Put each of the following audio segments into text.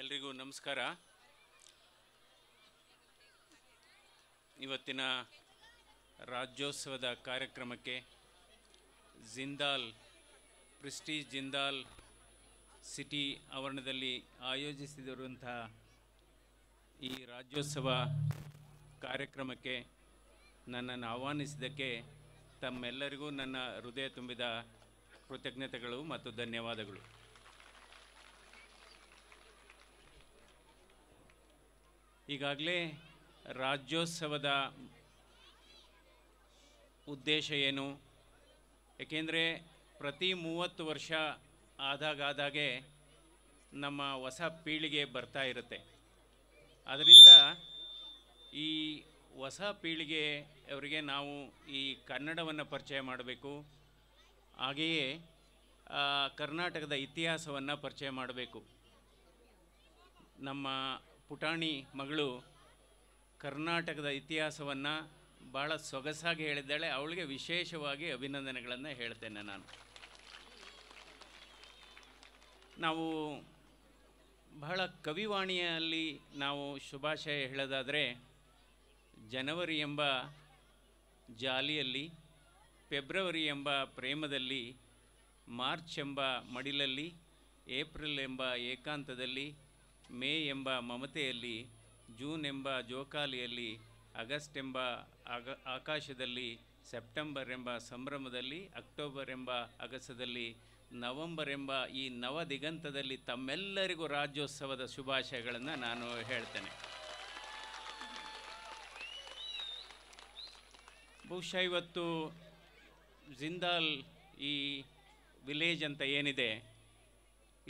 ಎಲ್ರಿಗೂ ನಮಸ್ಕಾರ ಇವತ್ತಿನ ರಾಜ್ಯೋತ್ಸವದ ಕಾರ್ಯಕ್ರಮಕ್ಕೆ ಜಿಂದಾಲ್ ಪ್ರಿಸ್ಟಿ ಜಿಂದಾಲ್ ಸಿಟಿ ಆವರಣದಲ್ಲಿ ಆಯೋಜಿಸಿದಂಥ ಈ ರಾಜ್ಯೋತ್ಸವ ಕಾರ್ಯಕ್ರಮಕ್ಕೆ ನನ್ನನ್ನು ಆಹ್ವಾನಿಸಿದ್ದಕ್ಕೆ ತಮ್ಮೆಲ್ಲರಿಗೂ ನನ್ನ ಹೃದಯ ತುಂಬಿದ ಕೃತಜ್ಞತೆಗಳು ಮತ್ತು ಧನ್ಯವಾದಗಳು ಈಗಾಗಲೇ ರಾಜ್ಯೋತ್ಸವದ ಉದ್ದೇಶ ಏನು ಏಕೆಂದರೆ ಪ್ರತಿ ಮೂವತ್ತು ವರ್ಷ ಆದಾಗಾದಾಗೆ ನಮ್ಮ ಹೊಸ ಪೀಳಿಗೆ ಬರ್ತಾ ಇರುತ್ತೆ ಅದರಿಂದ ಈ ಹೊಸ ಪೀಳಿಗೆ ಅವರಿಗೆ ನಾವು ಈ ಕನ್ನಡವನ್ನು ಪರಿಚಯ ಮಾಡಬೇಕು ಹಾಗೆಯೇ ಕರ್ನಾಟಕದ ಇತಿಹಾಸವನ್ನು ಪರಿಚಯ ಮಾಡಬೇಕು ನಮ್ಮ ಪುಟಾಣಿ ಮಗಳು ಕರ್ನಾಟಕದ ಇತಿಹಾಸವನ್ನು ಭಾಳ ಸೊಗಸಾಗಿ ಹೇಳಿದ್ದಾಳೆ ಅವಳಿಗೆ ವಿಶೇಷವಾಗಿ ಅಭಿನಂದನೆಗಳನ್ನು ಹೇಳ್ತೇನೆ ನಾನು ನಾವು ಬಹಳ ಕವಿವಾಣಿಯಲ್ಲಿ ನಾವು ಶುಭಾಶಯ ಹೇಳೋದಾದರೆ ಜನವರಿ ಎಂಬ ಜಾಲಿಯಲ್ಲಿ ಫೆಬ್ರವರಿ ಎಂಬ ಪ್ರೇಮದಲ್ಲಿ ಮಾರ್ಚ್ ಎಂಬ ಮಡಿಲಲ್ಲಿ ಏಪ್ರಿಲ್ ಎಂಬ ಏಕಾಂತದಲ್ಲಿ ಮೇ ಎಂಬ ಮಮತೆಯಲ್ಲಿ ಜೂನ್ ಎಂಬ ಜೋಕಾಲಿಯಲ್ಲಿ ಆಗಸ್ಟ್ ಎಂಬ ಆಗ ಆಕಾಶದಲ್ಲಿ ಸೆಪ್ಟೆಂಬರ್ ಎಂಬ ಸಂಭ್ರಮದಲ್ಲಿ ಅಕ್ಟೋಬರ್ ಎಂಬ ಅಗಸದಲ್ಲಿ ನವಂಬರ್ ಎಂಬ ಈ ನವ ದಿಗಂತದಲ್ಲಿ ತಮ್ಮೆಲ್ಲರಿಗೂ ರಾಜ್ಯೋತ್ಸವದ ಶುಭಾಶಯಗಳನ್ನು ನಾನು ಹೇಳ್ತೇನೆ ಬಹುಶಃ ಇವತ್ತು ಜಿಂದಾಲ್ ಈ ವಿಲೇಜ್ ಅಂತ ಏನಿದೆ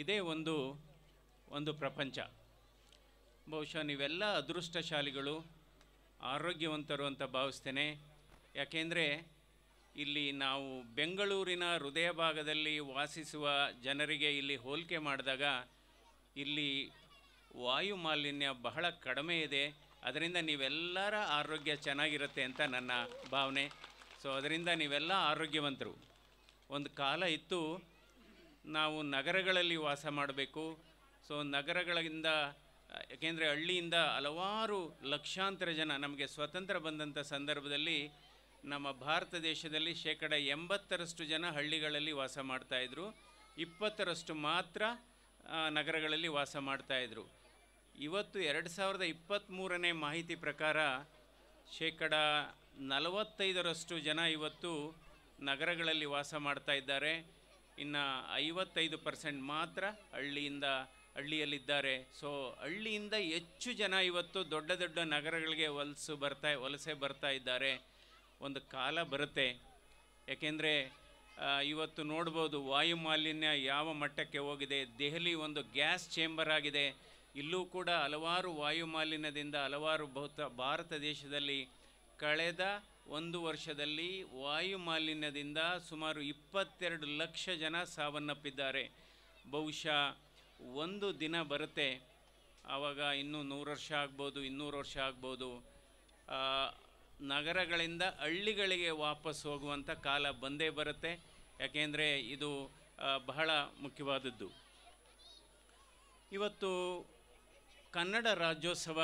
ಇದೇ ಒಂದು ಒಂದು ಪ್ರಪಂಚ ಬಹುಶಃ ನೀವೆಲ್ಲ ಅದೃಷ್ಟಶಾಲಿಗಳು ಆರೋಗ್ಯವಂತರು ಅಂತ ಭಾವಿಸ್ತೇನೆ ಯಾಕೆಂದರೆ ಇಲ್ಲಿ ನಾವು ಬೆಂಗಳೂರಿನ ಹೃದಯ ಭಾಗದಲ್ಲಿ ವಾಸಿಸುವ ಜನರಿಗೆ ಇಲ್ಲಿ ಹೋಲಿಕೆ ಮಾಡಿದಾಗ ಇಲ್ಲಿ ವಾಯು ಮಾಲಿನ್ಯ ಬಹಳ ಕಡಿಮೆ ಇದೆ ಅದರಿಂದ ನೀವೆಲ್ಲರ ಆರೋಗ್ಯ ಚೆನ್ನಾಗಿರುತ್ತೆ ಅಂತ ನನ್ನ ಭಾವನೆ ಸೊ ಅದರಿಂದ ನೀವೆಲ್ಲ ಆರೋಗ್ಯವಂತರು ಒಂದು ಕಾಲ ಇತ್ತು ನಾವು ನಗರಗಳಲ್ಲಿ ವಾಸ ಮಾಡಬೇಕು ಸೊ ನಗರಗಳಿಂದ ಏಕೆಂದರೆ ಹಳ್ಳಿಯಿಂದ ಹಲವಾರು ಲಕ್ಷಾಂತರ ಜನ ನಮಗೆ ಸ್ವತಂತ್ರ ಬಂದಂಥ ಸಂದರ್ಭದಲ್ಲಿ ನಮ್ಮ ಭಾರತ ದೇಶದಲ್ಲಿ ಶೇಕಡ ಎಂಬತ್ತರಷ್ಟು ಜನ ಹಳ್ಳಿಗಳಲ್ಲಿ ವಾಸ ಮಾಡ್ತಾಯಿದ್ರು ಇಪ್ಪತ್ತರಷ್ಟು ಮಾತ್ರ ನಗರಗಳಲ್ಲಿ ವಾಸ ಮಾಡ್ತಾಯಿದ್ರು ಇವತ್ತು ಎರಡು ಸಾವಿರದ ಇಪ್ಪತ್ತ್ಮೂರನೇ ಮಾಹಿತಿ ಪ್ರಕಾರ ಶೇಕಡ ನಲವತ್ತೈದರಷ್ಟು ಜನ ಇವತ್ತು ನಗರಗಳಲ್ಲಿ ವಾಸ ಮಾಡ್ತಾ ಇದ್ದಾರೆ ಇನ್ನು ಐವತ್ತೈದು ಪರ್ಸೆಂಟ್ ಮಾತ್ರ ಹಳ್ಳಿಯಿಂದ ಹಳ್ಳಿಯಲ್ಲಿದ್ದಾರೆ ಸೊ ಹಳ್ಳಿಯಿಂದ ಹೆಚ್ಚು ಜನ ಇವತ್ತು ದೊಡ್ಡ ದೊಡ್ಡ ನಗರಗಳಿಗೆ ವಲಸು ಬರ್ತಾ ವಲಸೆ ಬರ್ತಾ ಇದ್ದಾರೆ ಒಂದು ಕಾಲ ಬರುತ್ತೆ ಏಕೆಂದರೆ ಇವತ್ತು ನೋಡ್ಬೋದು ವಾಯು ಮಾಲಿನ್ಯ ಯಾವ ಮಟ್ಟಕ್ಕೆ ಹೋಗಿದೆ ದೆಹಲಿ ಒಂದು ಗ್ಯಾಸ್ ಚೇಂಬರ್ ಆಗಿದೆ ಇಲ್ಲೂ ಕೂಡ ಹಲವಾರು ವಾಯು ಮಾಲಿನ್ಯದಿಂದ ಹಲವಾರು ಬಹುತ ಭಾರತ ದೇಶದಲ್ಲಿ ಕಳೆದ ಒಂದು ವರ್ಷದಲ್ಲಿ ವಾಯು ಮಾಲಿನ್ಯದಿಂದ ಸುಮಾರು ಇಪ್ಪತ್ತೆರಡು ಲಕ್ಷ ಜನ ಸಾವನ್ನಪ್ಪಿದ್ದಾರೆ ಬಹುಶಃ ಒಂದು ದಿನ ಬರುತ್ತೆ ಆವಾಗ ಇನ್ನೂ ನೂರು ವರ್ಷ ಆಗ್ಬೋದು ಇನ್ನೂರು ವರ್ಷ ಆಗ್ಬೋದು ನಗರಗಳಿಂದ ಹಳ್ಳಿಗಳಿಗೆ ವಾಪಸ್ ಹೋಗುವಂಥ ಕಾಲ ಬಂದೇ ಬರುತ್ತೆ ಯಾಕೆಂದರೆ ಇದು ಬಹಳ ಮುಖ್ಯವಾದದ್ದು ಇವತ್ತು ಕನ್ನಡ ರಾಜ್ಯೋತ್ಸವ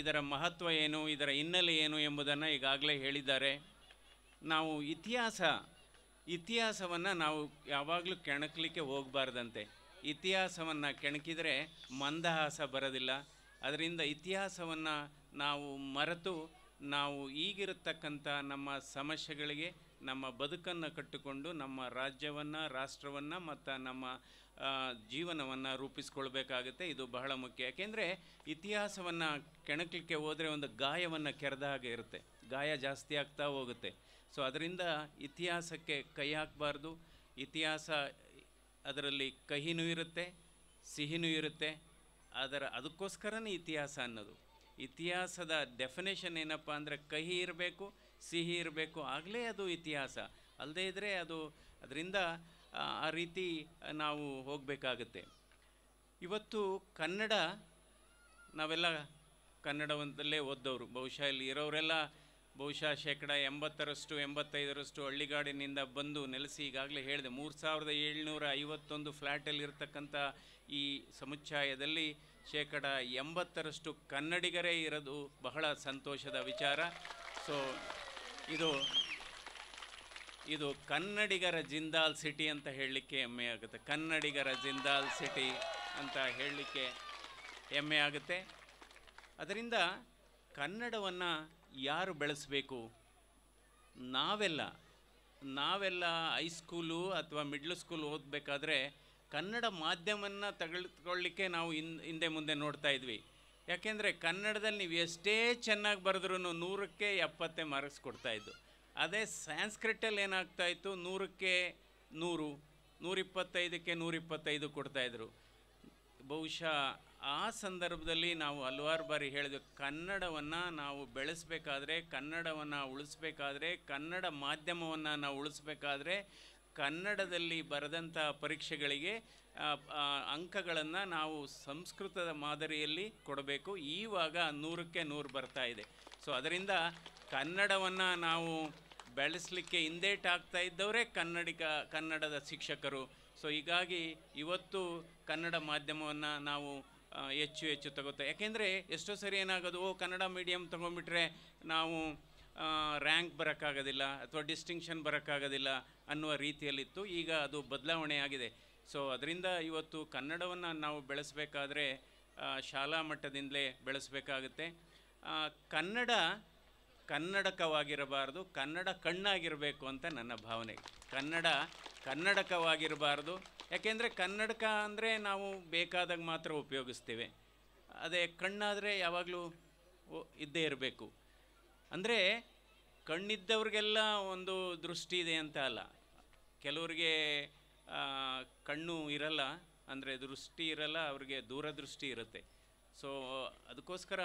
ಇದರ ಮಹತ್ವ ಏನು ಇದರ ಹಿನ್ನೆಲೆ ಏನು ಎಂಬುದನ್ನು ಈಗಾಗಲೇ ಹೇಳಿದ್ದಾರೆ ನಾವು ಇತಿಹಾಸ ಇತಿಹಾಸವನ್ನು ನಾವು ಯಾವಾಗಲೂ ಕೆಣಕಲಿಕ್ಕೆ ಹೋಗಬಾರ್ದಂತೆ ಇತಿಹಾಸವನ್ನು ಕೆಣಕಿದರೆ ಮಂದಹಾಸ ಬರೋದಿಲ್ಲ ಅದರಿಂದ ಇತಿಹಾಸವನ್ನು ನಾವು ಮರೆತು ನಾವು ಈಗಿರತಕ್ಕಂಥ ನಮ್ಮ ಸಮಸ್ಯೆಗಳಿಗೆ ನಮ್ಮ ಬದುಕನ್ನು ಕಟ್ಟಿಕೊಂಡು ನಮ್ಮ ರಾಜ್ಯವನ್ನು ರಾಷ್ಟ್ರವನ್ನು ಮತ್ತು ನಮ್ಮ ಜೀವನವನ್ನು ರೂಪಿಸ್ಕೊಳ್ಬೇಕಾಗುತ್ತೆ ಇದು ಬಹಳ ಮುಖ್ಯ ಯಾಕೆಂದರೆ ಇತಿಹಾಸವನ್ನು ಕೆಣಕಲಿಕ್ಕೆ ಹೋದರೆ ಒಂದು ಗಾಯವನ್ನು ಕೆರೆದ ಹಾಗೆ ಇರುತ್ತೆ ಗಾಯ ಜಾಸ್ತಿ ಆಗ್ತಾ ಹೋಗುತ್ತೆ ಸೊ ಅದರಿಂದ ಇತಿಹಾಸಕ್ಕೆ ಕೈ ಹಾಕಬಾರ್ದು ಇತಿಹಾಸ ಅದರಲ್ಲಿ ಕಹಿನೂ ಇರುತ್ತೆ ಸಿಹಿನೂ ಇರುತ್ತೆ ಅದರ ಅದಕ್ಕೋಸ್ಕರನೇ ಇತಿಹಾಸ ಅನ್ನೋದು ಇತಿಹಾಸದ ಡೆಫಿನೇಷನ್ ಏನಪ್ಪ ಅಂದರೆ ಕಹಿ ಇರಬೇಕು ಸಿಹಿ ಇರಬೇಕು ಆಗಲೇ ಅದು ಇತಿಹಾಸ ಅಲ್ಲದೇ ಇದ್ದರೆ ಅದು ಅದರಿಂದ ಆ ರೀತಿ ನಾವು ಹೋಗಬೇಕಾಗತ್ತೆ ಇವತ್ತು ಕನ್ನಡ ನಾವೆಲ್ಲ ಕನ್ನಡವಂತಲ್ಲೇ ಓದ್ದವರು ಬಹುಶಃ ಇಲ್ಲಿ ಇರೋರೆಲ್ಲ ಬಹುಶಃ ಶೇಕಡ ಎಂಬತ್ತರಷ್ಟು ಎಂಬತ್ತೈದರಷ್ಟು ಹಳ್ಳಿಗಾಡಿನಿಂದ ಬಂದು ನೆಲೆಸಿ ಈಗಾಗಲೇ ಹೇಳಿದೆ ಮೂರು ಸಾವಿರದ ಏಳ್ನೂರ ಐವತ್ತೊಂದು ಫ್ಲ್ಯಾಟಲ್ಲಿರ್ತಕ್ಕಂಥ ಈ ಸಮುಚ್ಚಾಯದಲ್ಲಿ ಶೇಕಡ ಎಂಬತ್ತರಷ್ಟು ಕನ್ನಡಿಗರೇ ಇರೋದು ಬಹಳ ಸಂತೋಷದ ವಿಚಾರ ಸೊ ಇದು ಇದು ಕನ್ನಡಿಗರ ಜಿಂದಾಲ್ ಸಿಟಿ ಅಂತ ಹೇಳಲಿಕ್ಕೆ ಹೆಮ್ಮೆ ಆಗುತ್ತೆ ಕನ್ನಡಿಗರ ಜಿಂದಾಲ್ ಸಿಟಿ ಅಂತ ಹೇಳಲಿಕ್ಕೆ ಹೆಮ್ಮೆ ಆಗುತ್ತೆ ಅದರಿಂದ ಕನ್ನಡವನ್ನು ಯಾರು ಬೆಳೆಸಬೇಕು ನಾವೆಲ್ಲ ನಾವೆಲ್ಲ ಹೈಸ್ಕೂಲು ಅಥವಾ ಮಿಡ್ಲ್ ಸ್ಕೂಲ್ ಓದಬೇಕಾದ್ರೆ ಕನ್ನಡ ಮಾಧ್ಯಮವನ್ನು ತಗೊಳ್ಕೊಳ್ಳಿಕ್ಕೆ ನಾವು ಹಿಂದೆ ಮುಂದೆ ನೋಡ್ತಾ ಇದ್ವಿ ಯಾಕೆಂದರೆ ಕನ್ನಡದಲ್ಲಿ ನೀವು ಎಷ್ಟೇ ಚೆನ್ನಾಗಿ ಬರೆದ್ರೂ ನೂರಕ್ಕೆ ಎಪ್ಪತ್ತೇ ಮಾರ್ಕ್ಸ್ ಕೊಡ್ತಾಯಿದ್ದು ಅದೇ ಸ್ಯಾನ್ಸ್ಕ್ರಿಟಲ್ಲಿ ಏನಾಗ್ತಾಯಿತ್ತು ನೂರಕ್ಕೆ ನೂರು ನೂರಿಪ್ಪತ್ತೈದಕ್ಕೆ ನೂರಿಪ್ಪತ್ತೈದು ಕೊಡ್ತಾಯಿದ್ರು ಬಹುಶಃ ಆ ಸಂದರ್ಭದಲ್ಲಿ ನಾವು ಹಲವಾರು ಬಾರಿ ಹೇಳಿದ್ವಿ ಕನ್ನಡವನ್ನು ನಾವು ಬೆಳೆಸಬೇಕಾದ್ರೆ ಕನ್ನಡವನ್ನು ಉಳಿಸ್ಬೇಕಾದ್ರೆ ಕನ್ನಡ ಮಾಧ್ಯಮವನ್ನು ನಾವು ಉಳಿಸ್ಬೇಕಾದ್ರೆ ಕನ್ನಡದಲ್ಲಿ ಬರೆದಂಥ ಪರೀಕ್ಷೆಗಳಿಗೆ ಅಂಕಗಳನ್ನು ನಾವು ಸಂಸ್ಕೃತದ ಮಾದರಿಯಲ್ಲಿ ಕೊಡಬೇಕು ಈವಾಗ ನೂರಕ್ಕೆ ನೂರು ಬರ್ತಾ ಇದೆ ಸೊ ಅದರಿಂದ ಕನ್ನಡವನ್ನು ನಾವು ಬೆಳೆಸಲಿಕ್ಕೆ ಆಗ್ತಾ ಇದ್ದವರೇ ಕನ್ನಡಿಗ ಕನ್ನಡದ ಶಿಕ್ಷಕರು ಸೊ ಹೀಗಾಗಿ ಇವತ್ತು ಕನ್ನಡ ಮಾಧ್ಯಮವನ್ನು ನಾವು ಹೆಚ್ಚು ಹೆಚ್ಚು ತಗುತ್ತೆ ಯಾಕೆಂದರೆ ಎಷ್ಟೋ ಸರಿ ಏನಾಗೋದು ಓ ಕನ್ನಡ ಮೀಡಿಯಮ್ ತೊಗೊಂಡ್ಬಿಟ್ರೆ ನಾವು ರ್ಯಾಂಕ್ ಬರೋಕ್ಕಾಗೋದಿಲ್ಲ ಅಥವಾ ಡಿಸ್ಟಿಂಕ್ಷನ್ ಬರೋಕ್ಕಾಗೋದಿಲ್ಲ ಅನ್ನುವ ರೀತಿಯಲ್ಲಿತ್ತು ಈಗ ಅದು ಬದಲಾವಣೆ ಆಗಿದೆ ಸೊ ಅದರಿಂದ ಇವತ್ತು ಕನ್ನಡವನ್ನು ನಾವು ಬೆಳೆಸಬೇಕಾದ್ರೆ ಶಾಲಾ ಮಟ್ಟದಿಂದಲೇ ಬೆಳೆಸಬೇಕಾಗುತ್ತೆ ಕನ್ನಡ ಕನ್ನಡಕವಾಗಿರಬಾರ್ದು ಕನ್ನಡ ಕಣ್ಣಾಗಿರಬೇಕು ಅಂತ ನನ್ನ ಭಾವನೆ ಕನ್ನಡ ಕನ್ನಡಕವಾಗಿರಬಾರ್ದು ಯಾಕೆಂದರೆ ಕನ್ನಡಕ ಅಂದರೆ ನಾವು ಬೇಕಾದಾಗ ಮಾತ್ರ ಉಪಯೋಗಿಸ್ತೇವೆ ಅದೇ ಕಣ್ಣಾದರೆ ಯಾವಾಗಲೂ ಇದ್ದೇ ಇರಬೇಕು ಅಂದರೆ ಕಣ್ಣಿದ್ದವ್ರಿಗೆಲ್ಲ ಒಂದು ದೃಷ್ಟಿ ಇದೆ ಅಂತ ಅಲ್ಲ ಕೆಲವರಿಗೆ ಕಣ್ಣು ಇರಲ್ಲ ಅಂದರೆ ದೃಷ್ಟಿ ಇರಲ್ಲ ಅವ್ರಿಗೆ ದೂರದೃಷ್ಟಿ ಇರುತ್ತೆ ಸೊ ಅದಕ್ಕೋಸ್ಕರ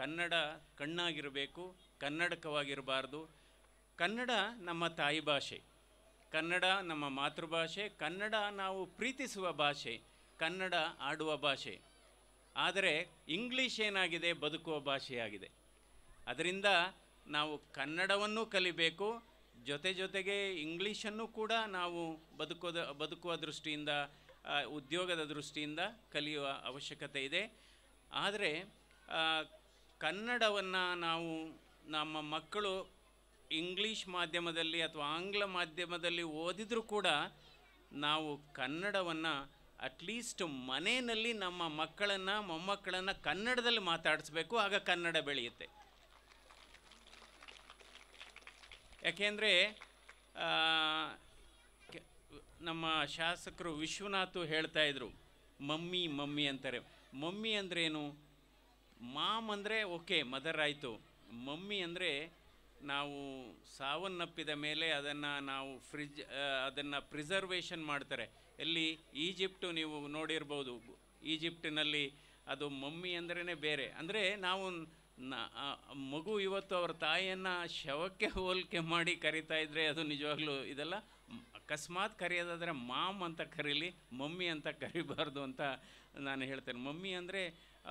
ಕನ್ನಡ ಕಣ್ಣಾಗಿರಬೇಕು ಕನ್ನಡಕವಾಗಿರಬಾರ್ದು ಕನ್ನಡ ನಮ್ಮ ತಾಯಿ ಭಾಷೆ ಕನ್ನಡ ನಮ್ಮ ಮಾತೃಭಾಷೆ ಕನ್ನಡ ನಾವು ಪ್ರೀತಿಸುವ ಭಾಷೆ ಕನ್ನಡ ಆಡುವ ಭಾಷೆ ಆದರೆ ಇಂಗ್ಲೀಷ್ ಏನಾಗಿದೆ ಬದುಕುವ ಭಾಷೆಯಾಗಿದೆ ಅದರಿಂದ ನಾವು ಕನ್ನಡವನ್ನು ಕಲಿಬೇಕು ಜೊತೆ ಜೊತೆಗೆ ಇಂಗ್ಲೀಷನ್ನು ಕೂಡ ನಾವು ಬದುಕೋದ ಬದುಕುವ ದೃಷ್ಟಿಯಿಂದ ಉದ್ಯೋಗದ ದೃಷ್ಟಿಯಿಂದ ಕಲಿಯುವ ಅವಶ್ಯಕತೆ ಇದೆ ಆದರೆ ಕನ್ನಡವನ್ನು ನಾವು ನಮ್ಮ ಮಕ್ಕಳು ಇಂಗ್ಲೀಷ್ ಮಾಧ್ಯಮದಲ್ಲಿ ಅಥವಾ ಆಂಗ್ಲ ಮಾಧ್ಯಮದಲ್ಲಿ ಓದಿದರೂ ಕೂಡ ನಾವು ಕನ್ನಡವನ್ನು ಅಟ್ಲೀಸ್ಟ್ ಮನೆಯಲ್ಲಿ ನಮ್ಮ ಮಕ್ಕಳನ್ನು ಮೊಮ್ಮಕ್ಕಳನ್ನು ಕನ್ನಡದಲ್ಲಿ ಮಾತಾಡಿಸ್ಬೇಕು ಆಗ ಕನ್ನಡ ಬೆಳೆಯುತ್ತೆ ಯಾಕೆಂದರೆ ನಮ್ಮ ಶಾಸಕರು ವಿಶ್ವನಾಥು ಇದ್ರು ಮಮ್ಮಿ ಮಮ್ಮಿ ಅಂತಾರೆ ಮಮ್ಮಿ ಅಂದ್ರೇನು ಮಾಮ್ ಅಂದರೆ ಓಕೆ ಮದರ್ ಆಯಿತು ಮಮ್ಮಿ ಅಂದರೆ ನಾವು ಸಾವನ್ನಪ್ಪಿದ ಮೇಲೆ ಅದನ್ನು ನಾವು ಫ್ರಿಜ್ ಅದನ್ನು ಪ್ರಿಸರ್ವೇಷನ್ ಮಾಡ್ತಾರೆ ಎಲ್ಲಿ ಈಜಿಪ್ಟು ನೀವು ನೋಡಿರ್ಬೋದು ಈಜಿಪ್ಟಿನಲ್ಲಿ ಅದು ಮಮ್ಮಿ ಅಂದ್ರೇ ಬೇರೆ ಅಂದರೆ ನಾವು ಮಗು ಇವತ್ತು ಅವ್ರ ತಾಯಿಯನ್ನು ಶವಕ್ಕೆ ಹೋಲಿಕೆ ಮಾಡಿ ಕರಿತಾ ಇದ್ದರೆ ಅದು ನಿಜವಾಗ್ಲೂ ಇದೆಲ್ಲ ಅಕಸ್ಮಾತ್ ಕರೆಯೋದಾದರೆ ಮಾಮ್ ಅಂತ ಕರೀಲಿ ಮಮ್ಮಿ ಅಂತ ಕರಿಬಾರ್ದು ಅಂತ ನಾನು ಹೇಳ್ತೇನೆ ಮಮ್ಮಿ ಅಂದರೆ